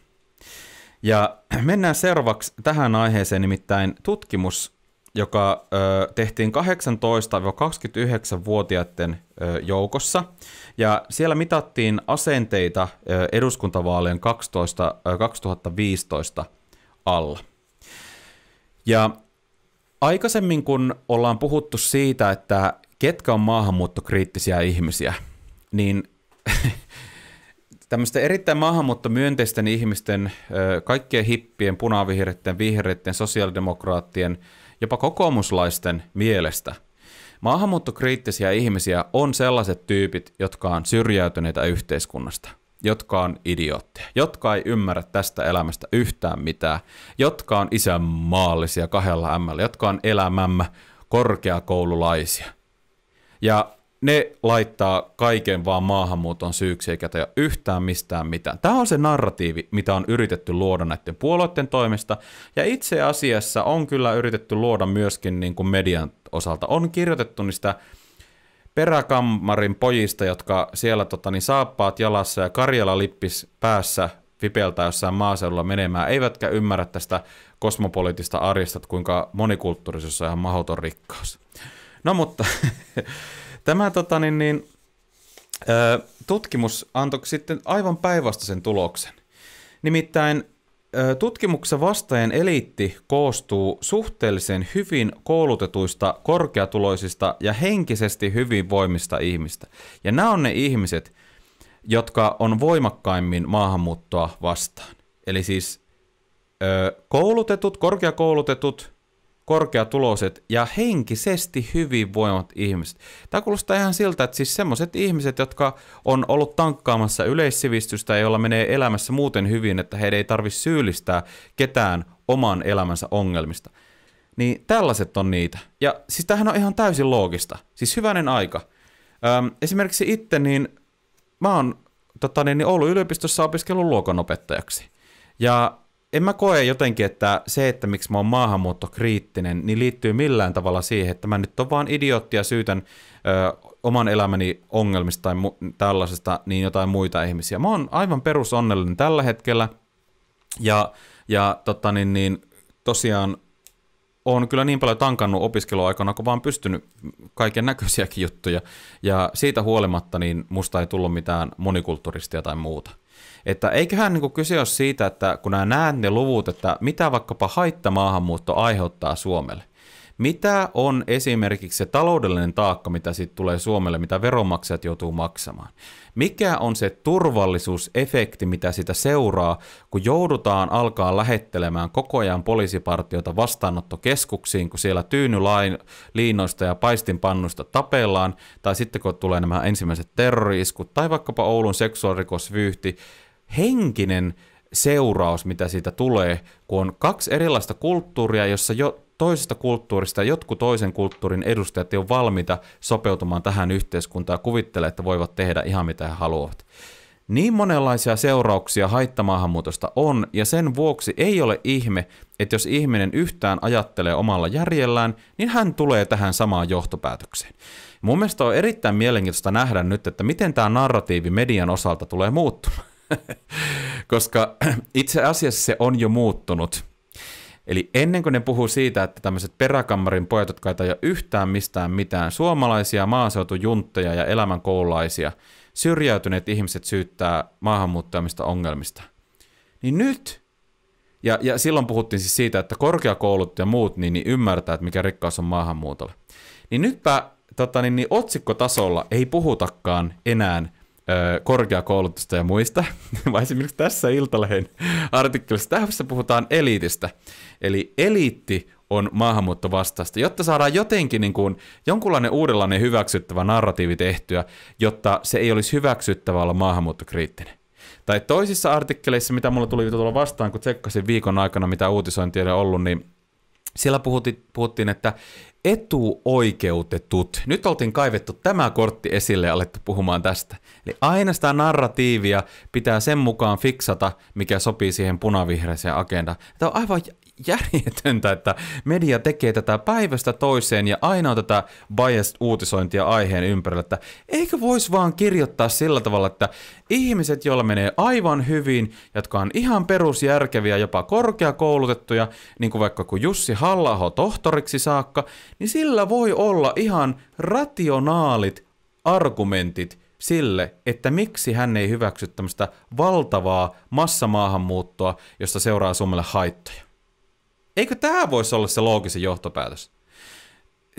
Ja mennään seuraavaksi tähän aiheeseen, nimittäin tutkimus, joka ö, tehtiin 18-29-vuotiaiden ö, joukossa. Ja siellä mitattiin asenteita ö, eduskuntavaalien 12, ö, 2015 alla. Ja aikaisemmin kun ollaan puhuttu siitä, että ketkä on maahanmuuttokriittisiä ihmisiä, niin tämmöisten erittäin maahanmuuttomyönteisten ihmisten, kaikkien hippien, punavihreiden, vihreiden, sosiaalidemokraattien, jopa kokoomuslaisten mielestä maahanmuuttokriittisiä ihmisiä on sellaiset tyypit, jotka on syrjäytyneitä yhteiskunnasta jotka on idiootteja, jotka ei ymmärrä tästä elämästä yhtään mitään, jotka on isänmaallisia kahdella ämmällä, jotka on elämämme korkeakoululaisia. Ja ne laittaa kaiken vaan maahanmuuton syyksi eikä tajua yhtään mistään mitään. Tämä on se narratiivi, mitä on yritetty luoda näiden puolueiden toimesta, ja itse asiassa on kyllä yritetty luoda myöskin niin kuin median osalta. On kirjoitettu niistä peräkammarin pojista, jotka siellä tota, niin saappaat jalassa ja Karjala lippis päässä vipeltää jossain maaseudulla menemään, eivätkä ymmärrä tästä kosmopoliittista arjesta, kuinka monikulttuurisuus on ihan mahdoton rikkaus. No mutta Tämä tota, niin, niin, tutkimus antoi sitten aivan päinvastaisen tuloksen. Nimittäin ö, tutkimuksessa vastaajan eliitti koostuu suhteellisen hyvin koulutetuista, korkeatuloisista ja henkisesti hyvinvoimista ihmistä. Ja nämä on ne ihmiset, jotka on voimakkaimmin maahanmuuttoa vastaan. Eli siis koulutetut, korkeakoulutetut, korkeatuloiset ja henkisesti hyvinvoimat ihmiset. Tämä kuulostaa ihan siltä, että siis semmoiset ihmiset, jotka on ollut tankkaamassa yleissivistystä, joilla menee elämässä muuten hyvin, että heidän ei tarvitse syyllistää ketään oman elämänsä ongelmista. Niin tällaiset on niitä. Ja siis tämähän on ihan täysin loogista. Siis hyvänen aika. Öm, esimerkiksi itse, niin mä oon tota, niin, niin Oulun yliopistossa opiskellut luokanopettajaksi. Ja en mä koe jotenkin, että se, että miksi mä oon maahanmuuttokriittinen, niin liittyy millään tavalla siihen, että mä nyt on vaan idiootti ja syytän ö, oman elämäni ongelmista tai mu- tällaisesta niin jotain muita ihmisiä. Mä oon aivan perusonnellinen tällä hetkellä ja, ja totta niin, niin, tosiaan on kyllä niin paljon tankannut opiskeluaikana, kun vaan pystynyt kaiken näköisiäkin juttuja. Ja siitä huolimatta, niin musta ei tullut mitään monikulttuuristia tai muuta. Että eiköhän niin kyse ole siitä, että kun nämä näet ne luvut, että mitä vaikkapa maahanmuutto aiheuttaa Suomelle. Mitä on esimerkiksi se taloudellinen taakka, mitä siitä tulee Suomelle, mitä veronmaksajat joutuu maksamaan? Mikä on se turvallisuusefekti, mitä sitä seuraa, kun joudutaan alkaa lähettelemään koko ajan poliisipartioita vastaanottokeskuksiin, kun siellä tyynylain liinoista ja paistinpannusta tapellaan, tai sitten kun tulee nämä ensimmäiset terroriiskut, tai vaikkapa Oulun seksuaalirikosvyyhti, henkinen seuraus, mitä siitä tulee, kun on kaksi erilaista kulttuuria, jossa jo toisesta kulttuurista jotkut toisen kulttuurin edustajat ei valmiita sopeutumaan tähän yhteiskuntaan ja kuvittelee, että voivat tehdä ihan mitä he haluavat. Niin monenlaisia seurauksia haittamaahanmuutosta on, ja sen vuoksi ei ole ihme, että jos ihminen yhtään ajattelee omalla järjellään, niin hän tulee tähän samaan johtopäätökseen. Mun mielestä on erittäin mielenkiintoista nähdä nyt, että miten tämä narratiivi median osalta tulee muuttumaan. koska itse asiassa se on jo muuttunut. Eli ennen kuin ne puhuu siitä, että tämmöiset peräkammarin pojat, jotka ei tajua yhtään mistään mitään, suomalaisia maaseutujuntteja ja elämänkoulaisia syrjäytyneet ihmiset syyttää maahanmuuttajamista ongelmista. Niin nyt, ja, ja silloin puhuttiin siis siitä, että korkeakoulut ja muut niin, niin ymmärtää, että mikä rikkaus on maahanmuutolle. Niin nytpä tota, niin, niin otsikkotasolla ei puhutakaan enää korkeakoulutusta ja muista, vaan esimerkiksi tässä Iltalehen artikkelissa, tässä puhutaan eliitistä. Eli eliitti on maahanmuuttovastaista, jotta saadaan jotenkin niin kuin jonkunlainen uudenlainen hyväksyttävä narratiivi tehtyä, jotta se ei olisi hyväksyttävä olla maahanmuuttokriittinen. Tai toisissa artikkeleissa, mitä mulla tuli tuolla vastaan, kun tsekkasin viikon aikana, mitä uutisointia ei ollut, niin siellä puhuttiin, että etuoikeutetut. Nyt oltiin kaivettu tämä kortti esille ja alettu puhumaan tästä. Eli aina sitä narratiivia pitää sen mukaan fiksata, mikä sopii siihen punavihreiseen agendaan. Tämä on aivan järjetöntä, että media tekee tätä päivästä toiseen ja aina on tätä biased uutisointia aiheen ympärillä, että eikö voisi vaan kirjoittaa sillä tavalla, että ihmiset, joilla menee aivan hyvin, jotka on ihan perusjärkeviä, jopa korkeakoulutettuja, niin kuin vaikka kun Jussi halla tohtoriksi saakka, niin sillä voi olla ihan rationaalit argumentit sille, että miksi hän ei hyväksy tämmöistä valtavaa massamaahanmuuttoa, josta seuraa Suomelle haittoja. Eikö tämä voisi olla se loogisen johtopäätös?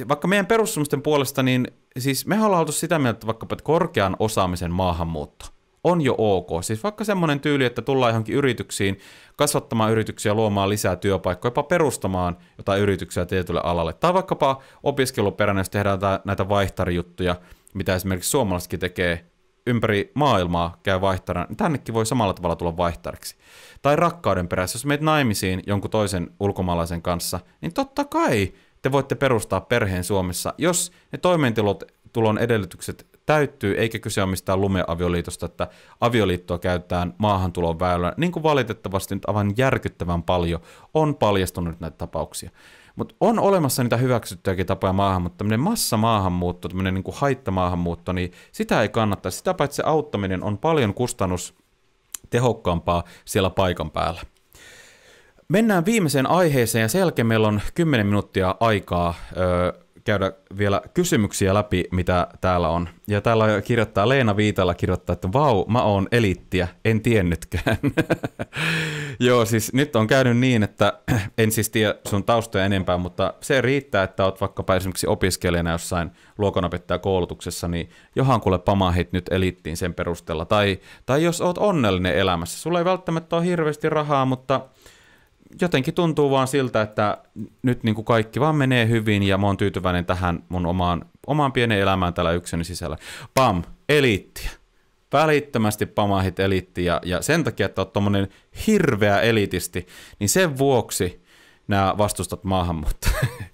Vaikka meidän perussuomisten puolesta, niin siis me ollaan oltu sitä mieltä, että vaikkapa että korkean osaamisen maahanmuutto on jo ok. Siis vaikka semmoinen tyyli, että tullaan johonkin yrityksiin, kasvattamaan yrityksiä, luomaan lisää työpaikkoja, jopa perustamaan jotain yrityksiä tietylle alalle. Tai vaikkapa opiskeluperäinen, jos tehdään näitä vaihtarijuttuja, mitä esimerkiksi suomalaisetkin tekee, ympäri maailmaa käy vaihtajana, niin tännekin voi samalla tavalla tulla vaihtariksi. Tai rakkauden perässä, jos meet naimisiin jonkun toisen ulkomaalaisen kanssa, niin totta kai te voitte perustaa perheen Suomessa, jos ne toimeentulon edellytykset täyttyy, eikä kyse ole mistään lumeavioliitosta, että avioliittoa käytetään maahantulon väylänä, niin kuin valitettavasti nyt aivan järkyttävän paljon on paljastunut näitä tapauksia. Mutta on olemassa niitä hyväksyttyjäkin tapoja maahan, mutta tämmöinen massamaahanmuutto, tämmöinen niin haittamaahanmuutto, niin sitä ei kannattaa. Sitä paitsi se auttaminen on paljon kustannus tehokkaampaa siellä paikan päällä. Mennään viimeiseen aiheeseen ja sen jälkeen meillä on 10 minuuttia aikaa ö, käydä vielä kysymyksiä läpi, mitä täällä on. Ja täällä kirjoittaa Leena Viitala kirjoittaa, että vau, mä oon eliittiä, en tiennytkään. Joo, siis nyt on käynyt niin, että en siis tiedä sun taustoja enempää, mutta se riittää, että oot vaikkapa esimerkiksi opiskelijana jossain luokanopettajakoulutuksessa, niin johan kuule pamahit nyt eliittiin sen perusteella. Tai, tai jos oot onnellinen elämässä, sulla ei välttämättä ole hirveästi rahaa, mutta jotenkin tuntuu vaan siltä, että nyt niin kuin kaikki vaan menee hyvin ja mä oon tyytyväinen tähän mun omaan, omaan pienen elämään täällä yksin sisällä. Pam, eliittiä. Välittömästi pamahit eliitti ja, ja sen takia, että oot tommonen hirveä elitisti, niin sen vuoksi nämä vastustat maahanmuuttajia.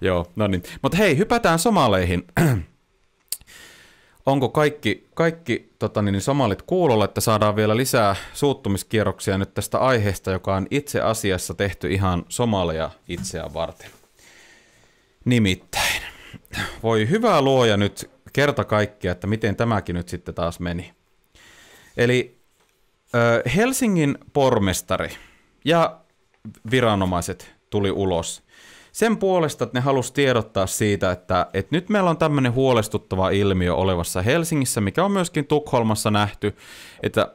Joo, no niin. Mutta hei, hypätään somaleihin. onko kaikki, kaikki tota niin, niin samalit kuulolla, että saadaan vielä lisää suuttumiskierroksia nyt tästä aiheesta, joka on itse asiassa tehty ihan somalia itseään varten. Nimittäin. Voi hyvää luoja nyt kerta kaikkia, että miten tämäkin nyt sitten taas meni. Eli Helsingin pormestari ja viranomaiset tuli ulos sen puolesta, että ne halusi tiedottaa siitä, että, että nyt meillä on tämmöinen huolestuttava ilmiö olevassa Helsingissä, mikä on myöskin Tukholmassa nähty, että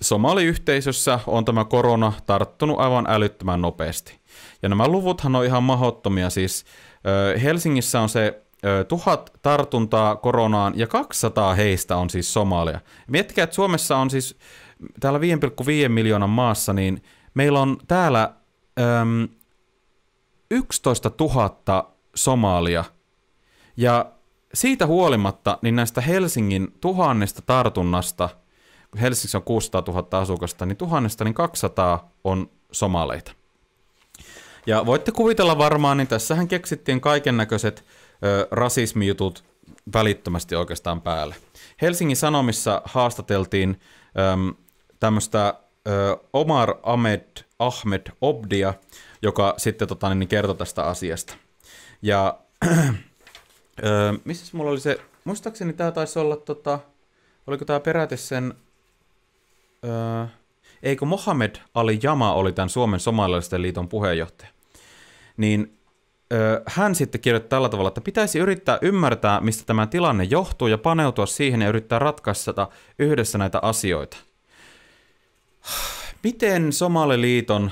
somaliyhteisössä on tämä korona tarttunut aivan älyttömän nopeasti. Ja nämä luvuthan on ihan mahottomia, siis Helsingissä on se tuhat tartuntaa koronaan ja 200 heistä on siis somalia. Miettikää, että Suomessa on siis täällä 5,5 miljoonan maassa, niin meillä on täällä äm, 11 000 somalia. Ja siitä huolimatta, niin näistä Helsingin tuhannesta tartunnasta, kun Helsingissä on 600 000 asukasta, niin tuhannesta niin 200 on somaleita. Ja voitte kuvitella varmaan, niin tässähän keksittiin kaiken näköiset rasismijutut välittömästi oikeastaan päälle. Helsingin Sanomissa haastateltiin tämmöistä Omar Ahmed, Ahmed Obdia, joka sitten tota, niin, niin kertoi tästä asiasta. Ja öö, missä mulla oli se, muistaakseni tämä taisi olla, tota, oliko tämä peräti sen, öö, eikö Mohamed Ali Jama oli tämän Suomen somalilaisten liiton puheenjohtaja. Niin hän sitten kirjoitti tällä tavalla, että pitäisi yrittää ymmärtää, mistä tämä tilanne johtuu ja paneutua siihen ja yrittää ratkaista yhdessä näitä asioita. Miten Somaliliiton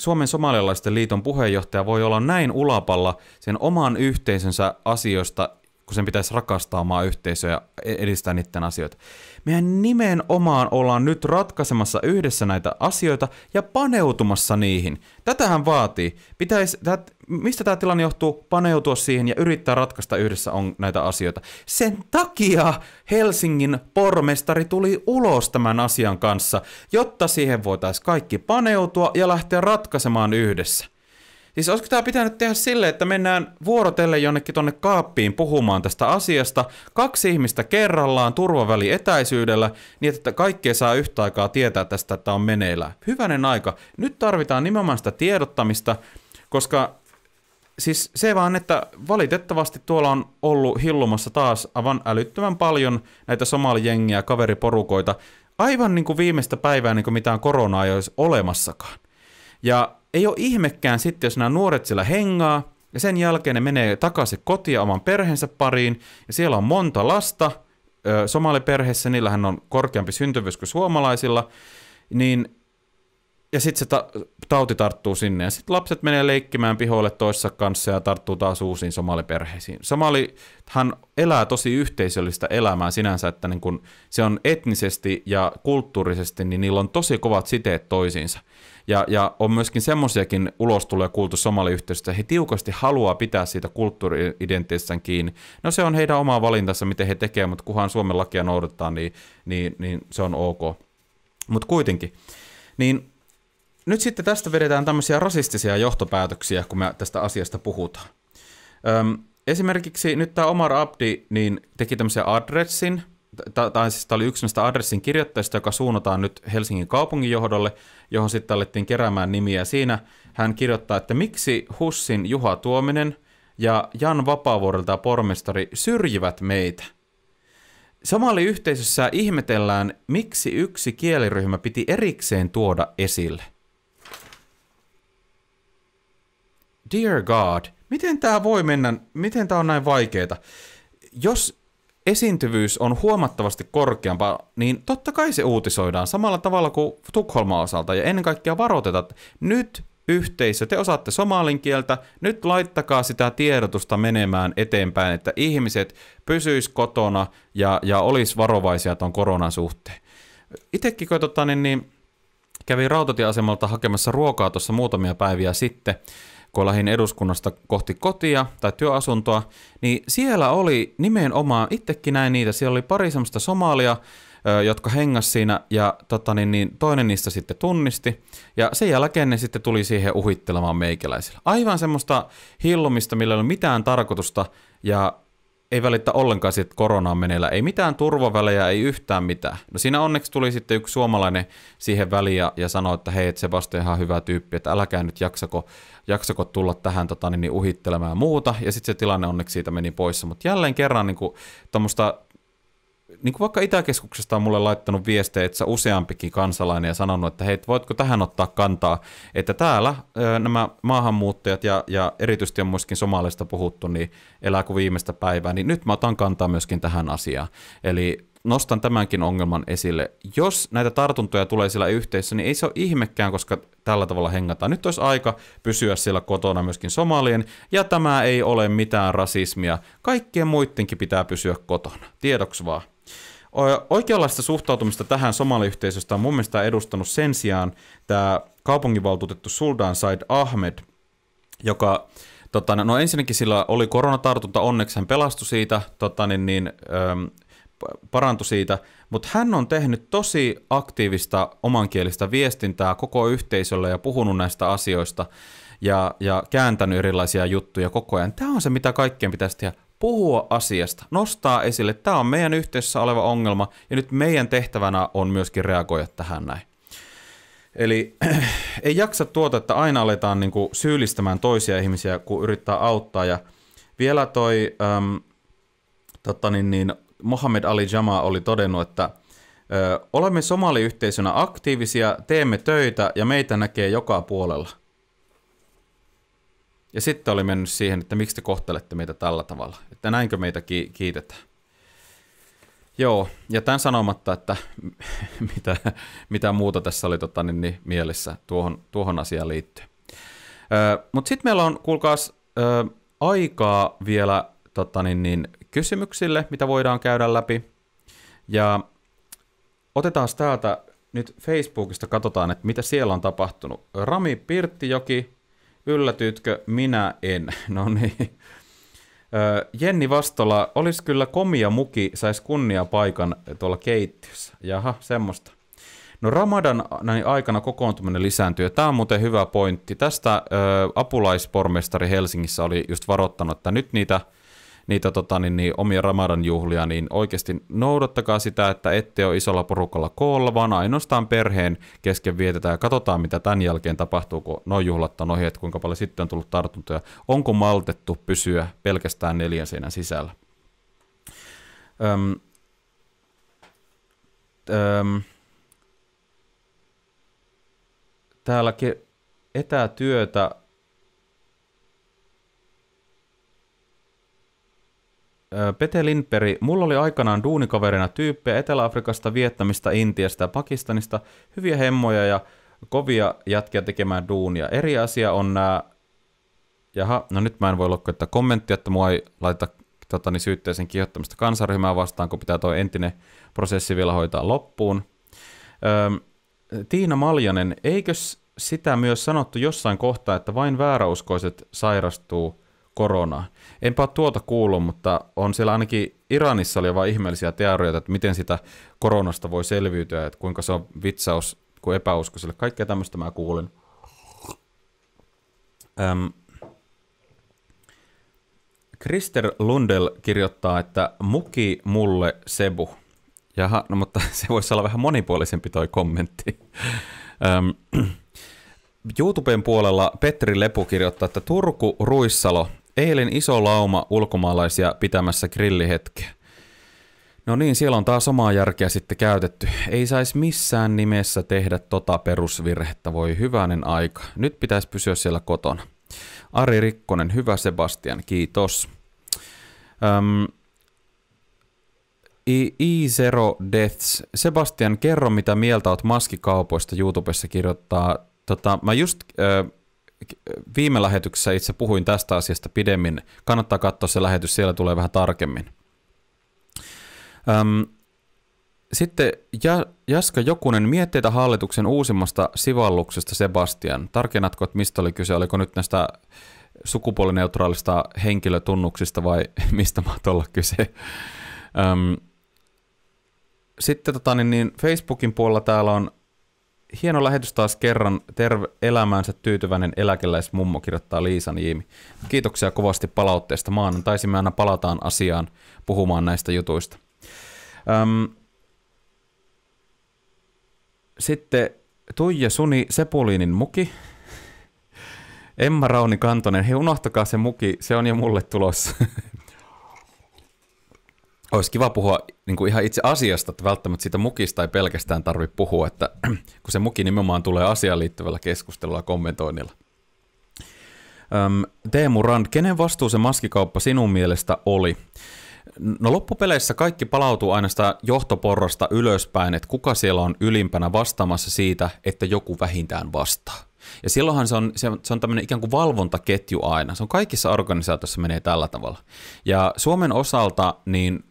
Suomen somalialaisten liiton puheenjohtaja voi olla näin ulapalla sen oman yhteisönsä asioista kun sen pitäisi rakastaa omaa yhteisöä ja e- edistää niiden asioita. Mehän nimenomaan ollaan nyt ratkaisemassa yhdessä näitä asioita ja paneutumassa niihin. Tätähän vaatii. Pitäisi, tät, mistä tämä tilanne johtuu? Paneutua siihen ja yrittää ratkaista yhdessä on näitä asioita. Sen takia Helsingin pormestari tuli ulos tämän asian kanssa, jotta siihen voitaisiin kaikki paneutua ja lähteä ratkaisemaan yhdessä. Siis olisiko tämä pitänyt tehdä sille, että mennään vuorotelle jonnekin tonne kaappiin puhumaan tästä asiasta, kaksi ihmistä kerrallaan turvaväli etäisyydellä, niin että kaikkea saa yhtä aikaa tietää tästä, että on meneillään. Hyvänen aika. Nyt tarvitaan nimenomaan sitä tiedottamista, koska siis se vaan, että valitettavasti tuolla on ollut hillumassa taas aivan älyttömän paljon näitä somalijengiä, kaveriporukoita, aivan niin kuin viimeistä päivää, niin kuin mitään koronaa ei olisi olemassakaan. Ja ei ole ihmekään sitten, jos nämä nuoret siellä hengaa, ja sen jälkeen ne menee takaisin kotia oman perheensä pariin, ja siellä on monta lasta, somaliperheessä, niillähän on korkeampi syntyvyys kuin suomalaisilla, niin ja sitten se ta- tauti tarttuu sinne, ja sitten lapset menee leikkimään pihoille toissa kanssa ja tarttuu taas uusiin somaliperheisiin. hän elää tosi yhteisöllistä elämää sinänsä, että niin kun se on etnisesti ja kulttuurisesti, niin niillä on tosi kovat siteet toisiinsa. Ja, ja on myöskin semmoisiakin ulostuloja kuultu somali että he tiukasti haluaa pitää siitä kulttuuriidentiteetistään kiinni. No se on heidän oma valintansa, miten he tekevät, mutta kunhan Suomen lakia noudattaa, niin, niin, niin se on ok. Mutta kuitenkin. Niin nyt sitten tästä vedetään tämmöisiä rasistisia johtopäätöksiä, kun me tästä asiasta puhutaan. Öm, esimerkiksi nyt tämä Omar Abdi niin teki tämmöisen adressin, tai siis tämä oli yksi näistä adressin kirjoittajista, joka suunnataan nyt Helsingin johdolle, johon sitten alettiin keräämään nimiä. Siinä hän kirjoittaa, että miksi Hussin Juha Tuominen ja Jan Vapaavuorelta pormestari syrjivät meitä. Samalla yhteisössä ihmetellään, miksi yksi kieliryhmä piti erikseen tuoda esille – dear God, miten tämä voi mennä, miten tämä on näin vaikeeta? Jos esiintyvyys on huomattavasti korkeampaa, niin totta kai se uutisoidaan samalla tavalla kuin Tukholman osalta ja ennen kaikkea varoitetaan, että nyt yhteisö, te osaatte somalin kieltä, nyt laittakaa sitä tiedotusta menemään eteenpäin, että ihmiset pysyis kotona ja, ja olisi varovaisia tuon koronan suhteen. Itsekin tota, niin, niin, kävin rautatieasemalta hakemassa ruokaa tuossa muutamia päiviä sitten, kun lähdin eduskunnasta kohti kotia tai työasuntoa, niin siellä oli nimenomaan, itsekin näin niitä, siellä oli pari semmoista somalia, jotka hengas siinä ja tota, niin, niin, toinen niistä sitten tunnisti. Ja sen jälkeen ne sitten tuli siihen uhittelemaan meikäläisillä. Aivan semmoista hillumista, millä ei ole mitään tarkoitusta ja ei välitä ollenkaan siitä, että korona on meneillä. Ei mitään turvavälejä, ei yhtään mitään. No siinä onneksi tuli sitten yksi suomalainen siihen väliin ja, ja sanoi, että hei, että Sebastian ihan hyvä tyyppi, että äläkää nyt jaksako, jaksako tulla tähän tota, niin, niin uhittelemaan ja muuta. Ja sitten se tilanne onneksi siitä meni pois. Mutta jälleen kerran niin tuommoista niin kuin vaikka Itäkeskuksesta on mulle laittanut viestejä, että useampikin kansalainen ja sanonut, että hei, voitko tähän ottaa kantaa, että täällä nämä maahanmuuttajat ja, ja erityisesti on myöskin somalista puhuttu, niin elää kuin viimeistä päivää, niin nyt mä otan kantaa myöskin tähän asiaan. Eli nostan tämänkin ongelman esille. Jos näitä tartuntoja tulee siellä yhteisössä, niin ei se ole ihmekään, koska tällä tavalla hengataan. Nyt olisi aika pysyä siellä kotona myöskin somalien, ja tämä ei ole mitään rasismia. Kaikkien muidenkin pitää pysyä kotona. Tiedoksi vaan. Oikeanlaista suhtautumista tähän somaliyhteisöstä on mun mielestä edustanut sen sijaan tämä kaupunginvaltuutettu Suldan Said Ahmed, joka tota, no ensinnäkin sillä oli koronatartunta, onneksi hän pelastui siitä, tota, niin, niin, ähm, parantui siitä, mutta hän on tehnyt tosi aktiivista omankielistä viestintää koko yhteisölle ja puhunut näistä asioista ja, ja kääntänyt erilaisia juttuja koko ajan. Tämä on se, mitä kaikkien pitäisi tehdä puhua asiasta, nostaa esille, tämä on meidän yhteisössä oleva ongelma ja nyt meidän tehtävänä on myöskin reagoida tähän näin. Eli ei jaksa tuota, että aina aletaan niin kuin syyllistämään toisia ihmisiä, kun yrittää auttaa. Ja vielä toi äm, totta niin, niin, Mohamed Ali Jama oli todennut, että ö, olemme somaliyhteisönä aktiivisia, teemme töitä ja meitä näkee joka puolella. Ja sitten oli mennyt siihen, että miksi te kohtelette meitä tällä tavalla, että näinkö meitä ki- kiitetään. Joo, ja tämän sanomatta, että mitä, mitä muuta tässä oli tota, niin, niin, mielessä tuohon, tuohon asiaan liittyen. Mutta sitten meillä on, kuulkaas, ö, aikaa vielä tota, niin, niin, kysymyksille, mitä voidaan käydä läpi. Ja otetaan täältä nyt Facebookista, katsotaan, että mitä siellä on tapahtunut. Rami Pirttijoki Yllätytkö? Minä en. No niin. Jenni Vastola, olisi kyllä komia muki, saisi kunnia paikan tuolla keittiössä. Jaha, semmoista. No Ramadan näin aikana kokoontuminen lisääntyy. Tämä on muuten hyvä pointti. Tästä ö, apulaispormestari Helsingissä oli just varoittanut, että nyt niitä – niitä tota, niin, niin, omia Ramadan juhlia, niin oikeasti noudattakaa sitä, että ette ole isolla porukalla koolla, vaan ainoastaan perheen kesken vietetään ja katsotaan, mitä tämän jälkeen tapahtuu, kun nuo juhlat on ohi, että kuinka paljon sitten on tullut tartuntoja. Onko maltettu pysyä pelkästään neljän seinän sisällä? Öm, öm, täällä etätyötä Pete Lindberg, mulla oli aikanaan duunikaverina tyyppejä Etelä-Afrikasta, Vietnamista, Intiasta ja Pakistanista, hyviä hemmoja ja kovia jätkiä tekemään duunia. Eri asia on nämä, jaha, no nyt mä en voi lukkoittaa kommenttia, että mua ei laita totani, niin syytteisen kiihottamista kansaryhmää vastaan, kun pitää tuo entinen prosessi vielä hoitaa loppuun. Öm, Tiina Maljanen, eikös sitä myös sanottu jossain kohtaa, että vain vääräuskoiset sairastuu koronaa. Enpä ole tuota kuullut, mutta on siellä ainakin Iranissa oli vain ihmeellisiä teorioita, että miten sitä koronasta voi selviytyä, että kuinka se on vitsaus kuin epäusko, sille. Kaikkea tämmöistä mä kuulin. Öm, Krister Lundell kirjoittaa, että muki mulle Sebu. Jaha, no mutta se voisi olla vähän monipuolisempi toi kommentti. Öm, YouTuben puolella Petri Lepu kirjoittaa, että Turku Ruissalo Eilen iso lauma ulkomaalaisia pitämässä grillihetkeä. No niin, siellä on taas samaa järkeä sitten käytetty. Ei saisi missään nimessä tehdä tota perusvirhettä, voi hyvänen aika. Nyt pitäisi pysyä siellä kotona. Ari Rikkonen, hyvä Sebastian, kiitos. Öm, I Zero Deaths. Sebastian, kerro mitä mieltä oot maskikaupoista YouTubessa kirjoittaa. Tota, mä just ö, viime lähetyksessä itse puhuin tästä asiasta pidemmin. Kannattaa katsoa se lähetys, siellä tulee vähän tarkemmin. Öm, sitten Jaska Jokunen, mietteitä hallituksen uusimmasta sivalluksesta Sebastian. Tarkennatko, että mistä oli kyse? Oliko nyt näistä sukupuolineutraalista henkilötunnuksista vai mistä mä olla kyse? Öm, sitten tota, niin, niin Facebookin puolella täällä on hieno lähetys taas kerran. Terve elämäänsä tyytyväinen eläkeläismummo, kirjoittaa Liisa Niimi. Kiitoksia kovasti palautteesta. Maanantaisin me aina palataan asiaan puhumaan näistä jutuista. Öm, sitten Tuija Suni Sepuliinin muki. Emma Rauni Kantonen, hei unohtakaa se muki, se on jo mulle tulossa. olisi kiva puhua niin kuin ihan itse asiasta, että välttämättä siitä mukista ei pelkästään tarvitse puhua, että kun se muki nimenomaan tulee asiaan liittyvällä keskustelulla ja kommentoinnilla. Öm, Teemu Rand, kenen vastuu se maskikauppa sinun mielestä oli? No loppupeleissä kaikki palautuu aina sitä johtoporrasta ylöspäin, että kuka siellä on ylimpänä vastaamassa siitä, että joku vähintään vastaa. Ja silloinhan se on, se on, se on tämmöinen ikään kuin valvontaketju aina. Se on kaikissa organisaatioissa menee tällä tavalla. Ja Suomen osalta niin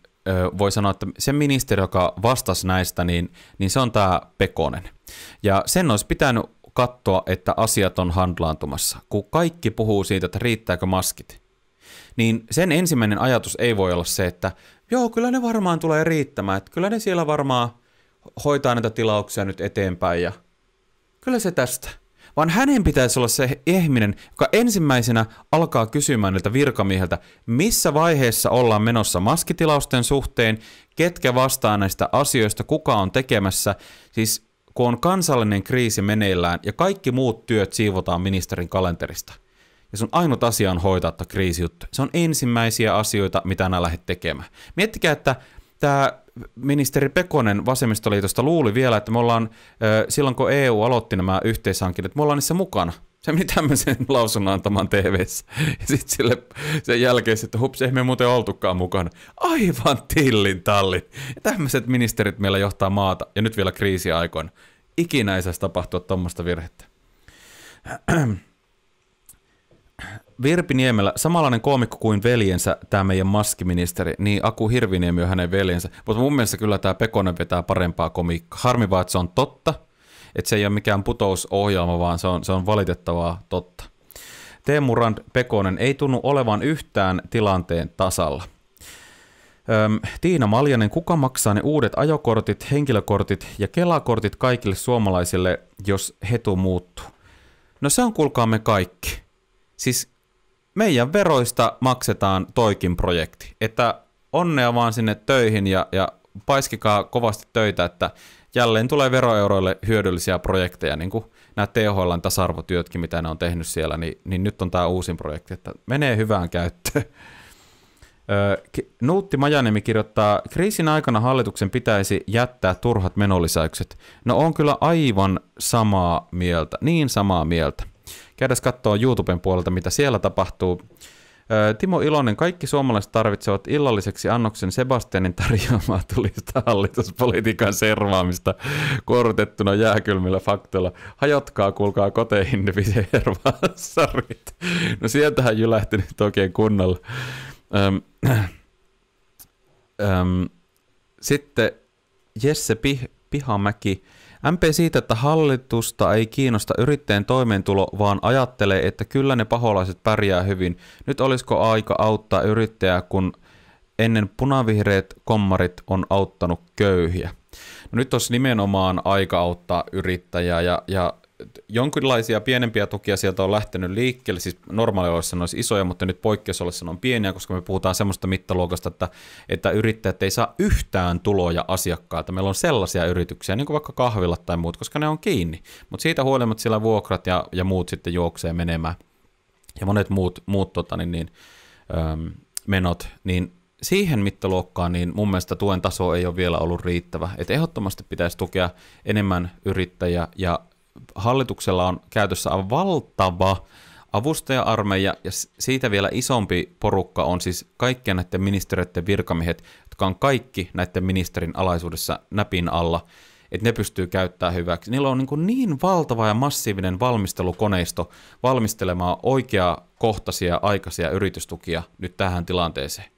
voi sanoa, että se ministeri, joka vastasi näistä, niin, niin se on tämä Pekonen. Ja sen olisi pitänyt katsoa, että asiat on handlaantumassa. Kun kaikki puhuu siitä, että riittääkö maskit, niin sen ensimmäinen ajatus ei voi olla se, että joo, kyllä ne varmaan tulee riittämään, että kyllä ne siellä varmaan hoitaa näitä tilauksia nyt eteenpäin ja kyllä se tästä vaan hänen pitäisi olla se ihminen, joka ensimmäisenä alkaa kysymään niiltä virkamieheltä, missä vaiheessa ollaan menossa maskitilausten suhteen, ketkä vastaa näistä asioista, kuka on tekemässä, siis kun on kansallinen kriisi meneillään ja kaikki muut työt siivotaan ministerin kalenterista. Ja sun ainut asia on hoitaa tämä kriisijuttu. Se on ensimmäisiä asioita, mitä nämä lähdet tekemään. Miettikää, että tämä ministeri Pekonen vasemmistoliitosta luuli vielä, että me ollaan, silloin kun EU aloitti nämä yhteishankinnat, me ollaan niissä mukana. Se meni tämmöisen lausunnon antamaan tv Ja sitten sille sen jälkeen, että hups, ei me muuten oltukaan mukana. Aivan tillin tallin. Ja tämmöiset ministerit meillä johtaa maata, ja nyt vielä kriisiaikoina. Ikinä ei saisi tapahtua tuommoista virhettä. Virpiniemellä, samanlainen koomikko kuin veljensä, tämä meidän maskiministeri, niin Aku Hirviniemi on hänen veljensä. Mutta mun mielestä kyllä tämä Pekonen vetää parempaa komiikkaa. Harmi vaan, että se on totta, että se ei ole mikään putousohjelma, vaan se on, se on valitettavaa totta. Teemu Rand Pekonen ei tunnu olevan yhtään tilanteen tasalla. Öm, Tiina Maljanen, kuka maksaa ne uudet ajokortit, henkilökortit ja kelakortit kaikille suomalaisille, jos hetu muuttuu? No se on kuulkaamme kaikki siis meidän veroista maksetaan toikin projekti. Että onnea vaan sinne töihin ja, ja paiskikaa kovasti töitä, että jälleen tulee veroeuroille hyödyllisiä projekteja, niin kuin nämä THL tasa-arvotyötkin, mitä ne on tehnyt siellä, niin, niin nyt on tämä uusin projekti, että menee hyvään käyttöön. Nuutti Majanemi kirjoittaa, kriisin aikana hallituksen pitäisi jättää turhat menolisäykset. No on kyllä aivan samaa mieltä, niin samaa mieltä käydäs katsoa YouTuben puolelta, mitä siellä tapahtuu. Timo Ilonen, kaikki suomalaiset tarvitsevat illalliseksi annoksen Sebastianin tarjoamaa tulista hallituspolitiikan servaamista kuorutettuna jääkylmillä faktoilla. Hajotkaa, kuulkaa koteihin ne hervaassarit. No sieltähän jylähti nyt oikein kunnolla. sitten Jesse Pih- Pihamäki, MP siitä, että hallitusta ei kiinnosta yrittäjän toimeentulo, vaan ajattelee, että kyllä ne paholaiset pärjää hyvin. Nyt olisiko aika auttaa yrittäjää, kun ennen punavihreät kommarit on auttanut köyhiä. No nyt olisi nimenomaan aika auttaa yrittäjää ja, ja jonkinlaisia pienempiä tukia sieltä on lähtenyt liikkeelle, siis normaalioissa ne olisi isoja, mutta nyt poikkeusoloissa ne on pieniä, koska me puhutaan semmoista mittaluokasta, että, että yrittäjät ei saa yhtään tuloja asiakkaalta. Meillä on sellaisia yrityksiä, niin kuin vaikka kahvilat tai muut, koska ne on kiinni, mutta siitä huolimatta siellä vuokrat ja, ja muut sitten juoksee menemään ja monet muut, muut tota, niin, niin, ähm, menot, niin siihen mittaluokkaan niin mun mielestä tuen taso ei ole vielä ollut riittävä. Et ehdottomasti pitäisi tukea enemmän yrittäjiä ja hallituksella on käytössä valtava avustaja-armeija ja siitä vielä isompi porukka on siis kaikkien näiden ministeriöiden virkamiehet, jotka on kaikki näiden ministerin alaisuudessa näpin alla, että ne pystyy käyttämään hyväksi. Niillä on niin, niin valtava ja massiivinen valmistelukoneisto valmistelemaan oikeaa kohtaisia aikaisia yritystukia nyt tähän tilanteeseen.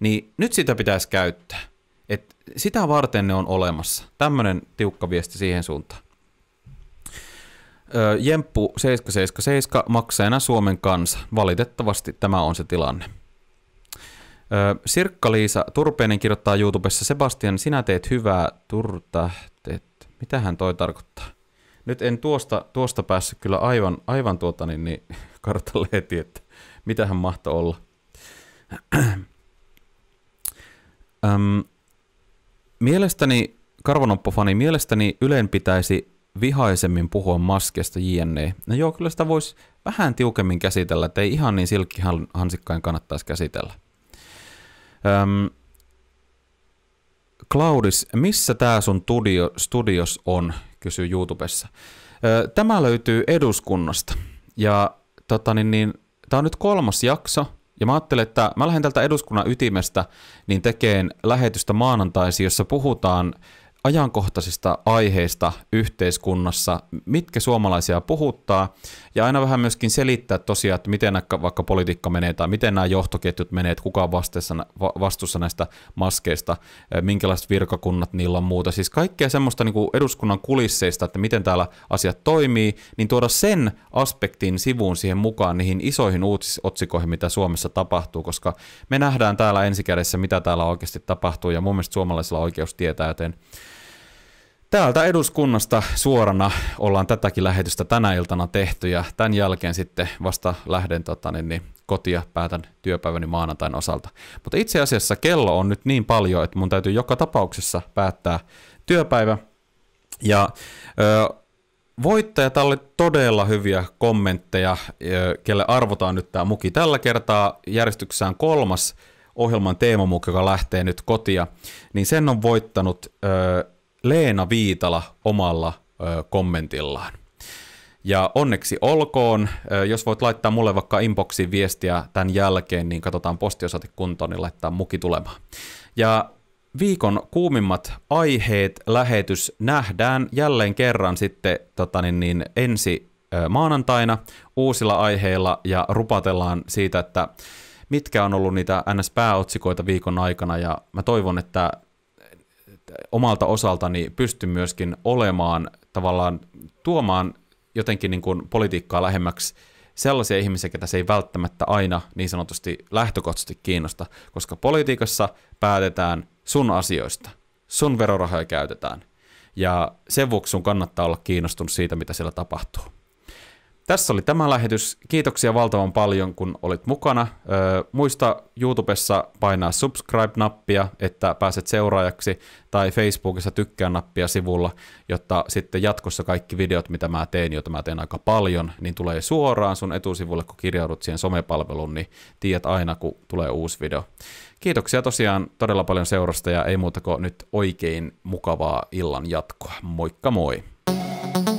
Niin nyt sitä pitäisi käyttää. Et sitä varten ne on olemassa. Tämmöinen tiukka viesti siihen suuntaan. Jemppu 777 maksajana Suomen kanssa Valitettavasti tämä on se tilanne. Sirkka-Liisa Turpeinen kirjoittaa YouTubessa, Sebastian, sinä teet hyvää Mitä hän toi tarkoittaa? Nyt en tuosta, tuosta päässyt kyllä aivan, aivan tuota niin, niin kartalle heti, että hän mahtoi olla. Öm, mielestäni, Karvanoppofani, mielestäni Ylen pitäisi vihaisemmin puhua maskeista jne. No joo, kyllä sitä voisi vähän tiukemmin käsitellä, että ei ihan niin silkkihansikkain kannattaisi käsitellä. Öm, Claudis, missä tämä sun studio, studios on, kysyy YouTubessa. Ö, tämä löytyy eduskunnasta ja tota niin, niin, tämä on nyt kolmas jakso, ja mä ajattelen, että mä lähden tältä eduskunnan ytimestä niin tekeen lähetystä maanantaisi, jossa puhutaan ajankohtaisista aiheista yhteiskunnassa, mitkä suomalaisia puhuttaa, ja aina vähän myöskin selittää tosiaan, että miten vaikka politiikka menee tai miten nämä johtoketjut menee, että kuka on vastuussa näistä maskeista, minkälaiset virkakunnat niillä on muuta. Siis kaikkea semmoista niin kuin eduskunnan kulisseista, että miten täällä asiat toimii, niin tuoda sen aspektin sivuun siihen mukaan niihin isoihin uutisotsikoihin, mitä Suomessa tapahtuu, koska me nähdään täällä ensikädessä, mitä täällä oikeasti tapahtuu, ja mun mielestä suomalaisilla on oikeus tietää, joten Täältä eduskunnasta suorana ollaan tätäkin lähetystä tänä iltana tehty ja tämän jälkeen sitten vasta lähden tota, niin, niin, kotia, päätän työpäiväni maanantain osalta. Mutta itse asiassa kello on nyt niin paljon, että mun täytyy joka tapauksessa päättää työpäivä. Ja ö, voittaja, täällä oli todella hyviä kommentteja, ö, kelle arvotaan nyt tämä muki. Tällä kertaa järjestyksessään kolmas ohjelman teemamuki, joka lähtee nyt kotia, niin sen on voittanut... Ö, Leena Viitala omalla kommentillaan. Ja onneksi olkoon, jos voit laittaa mulle vaikka inboxin viestiä tämän jälkeen, niin katsotaan postiosati kuntoon, niin laittaa muki tulemaan. Ja viikon kuumimmat aiheet lähetys nähdään jälleen kerran sitten tota niin, niin, ensi maanantaina uusilla aiheilla ja rupatellaan siitä, että mitkä on ollut niitä NS-pääotsikoita viikon aikana ja mä toivon, että omalta osaltani pysty myöskin olemaan tavallaan tuomaan jotenkin niin kuin politiikkaa lähemmäksi sellaisia ihmisiä, ketä se ei välttämättä aina niin sanotusti lähtökohtaisesti kiinnosta, koska politiikassa päätetään sun asioista, sun verorahoja käytetään, ja sen vuoksi sun kannattaa olla kiinnostunut siitä, mitä siellä tapahtuu. Tässä oli tämä lähetys. Kiitoksia valtavan paljon, kun olit mukana. Öö, muista YouTubessa painaa subscribe-nappia, että pääset seuraajaksi, tai Facebookissa tykkää nappia sivulla, jotta sitten jatkossa kaikki videot, mitä mä teen, joita mä teen aika paljon, niin tulee suoraan sun etusivulle, kun kirjaudut siihen somepalveluun, niin tiedät aina, kun tulee uusi video. Kiitoksia tosiaan todella paljon seurasta ja ei muuta kuin nyt oikein mukavaa illan jatkoa. Moikka moi! thank you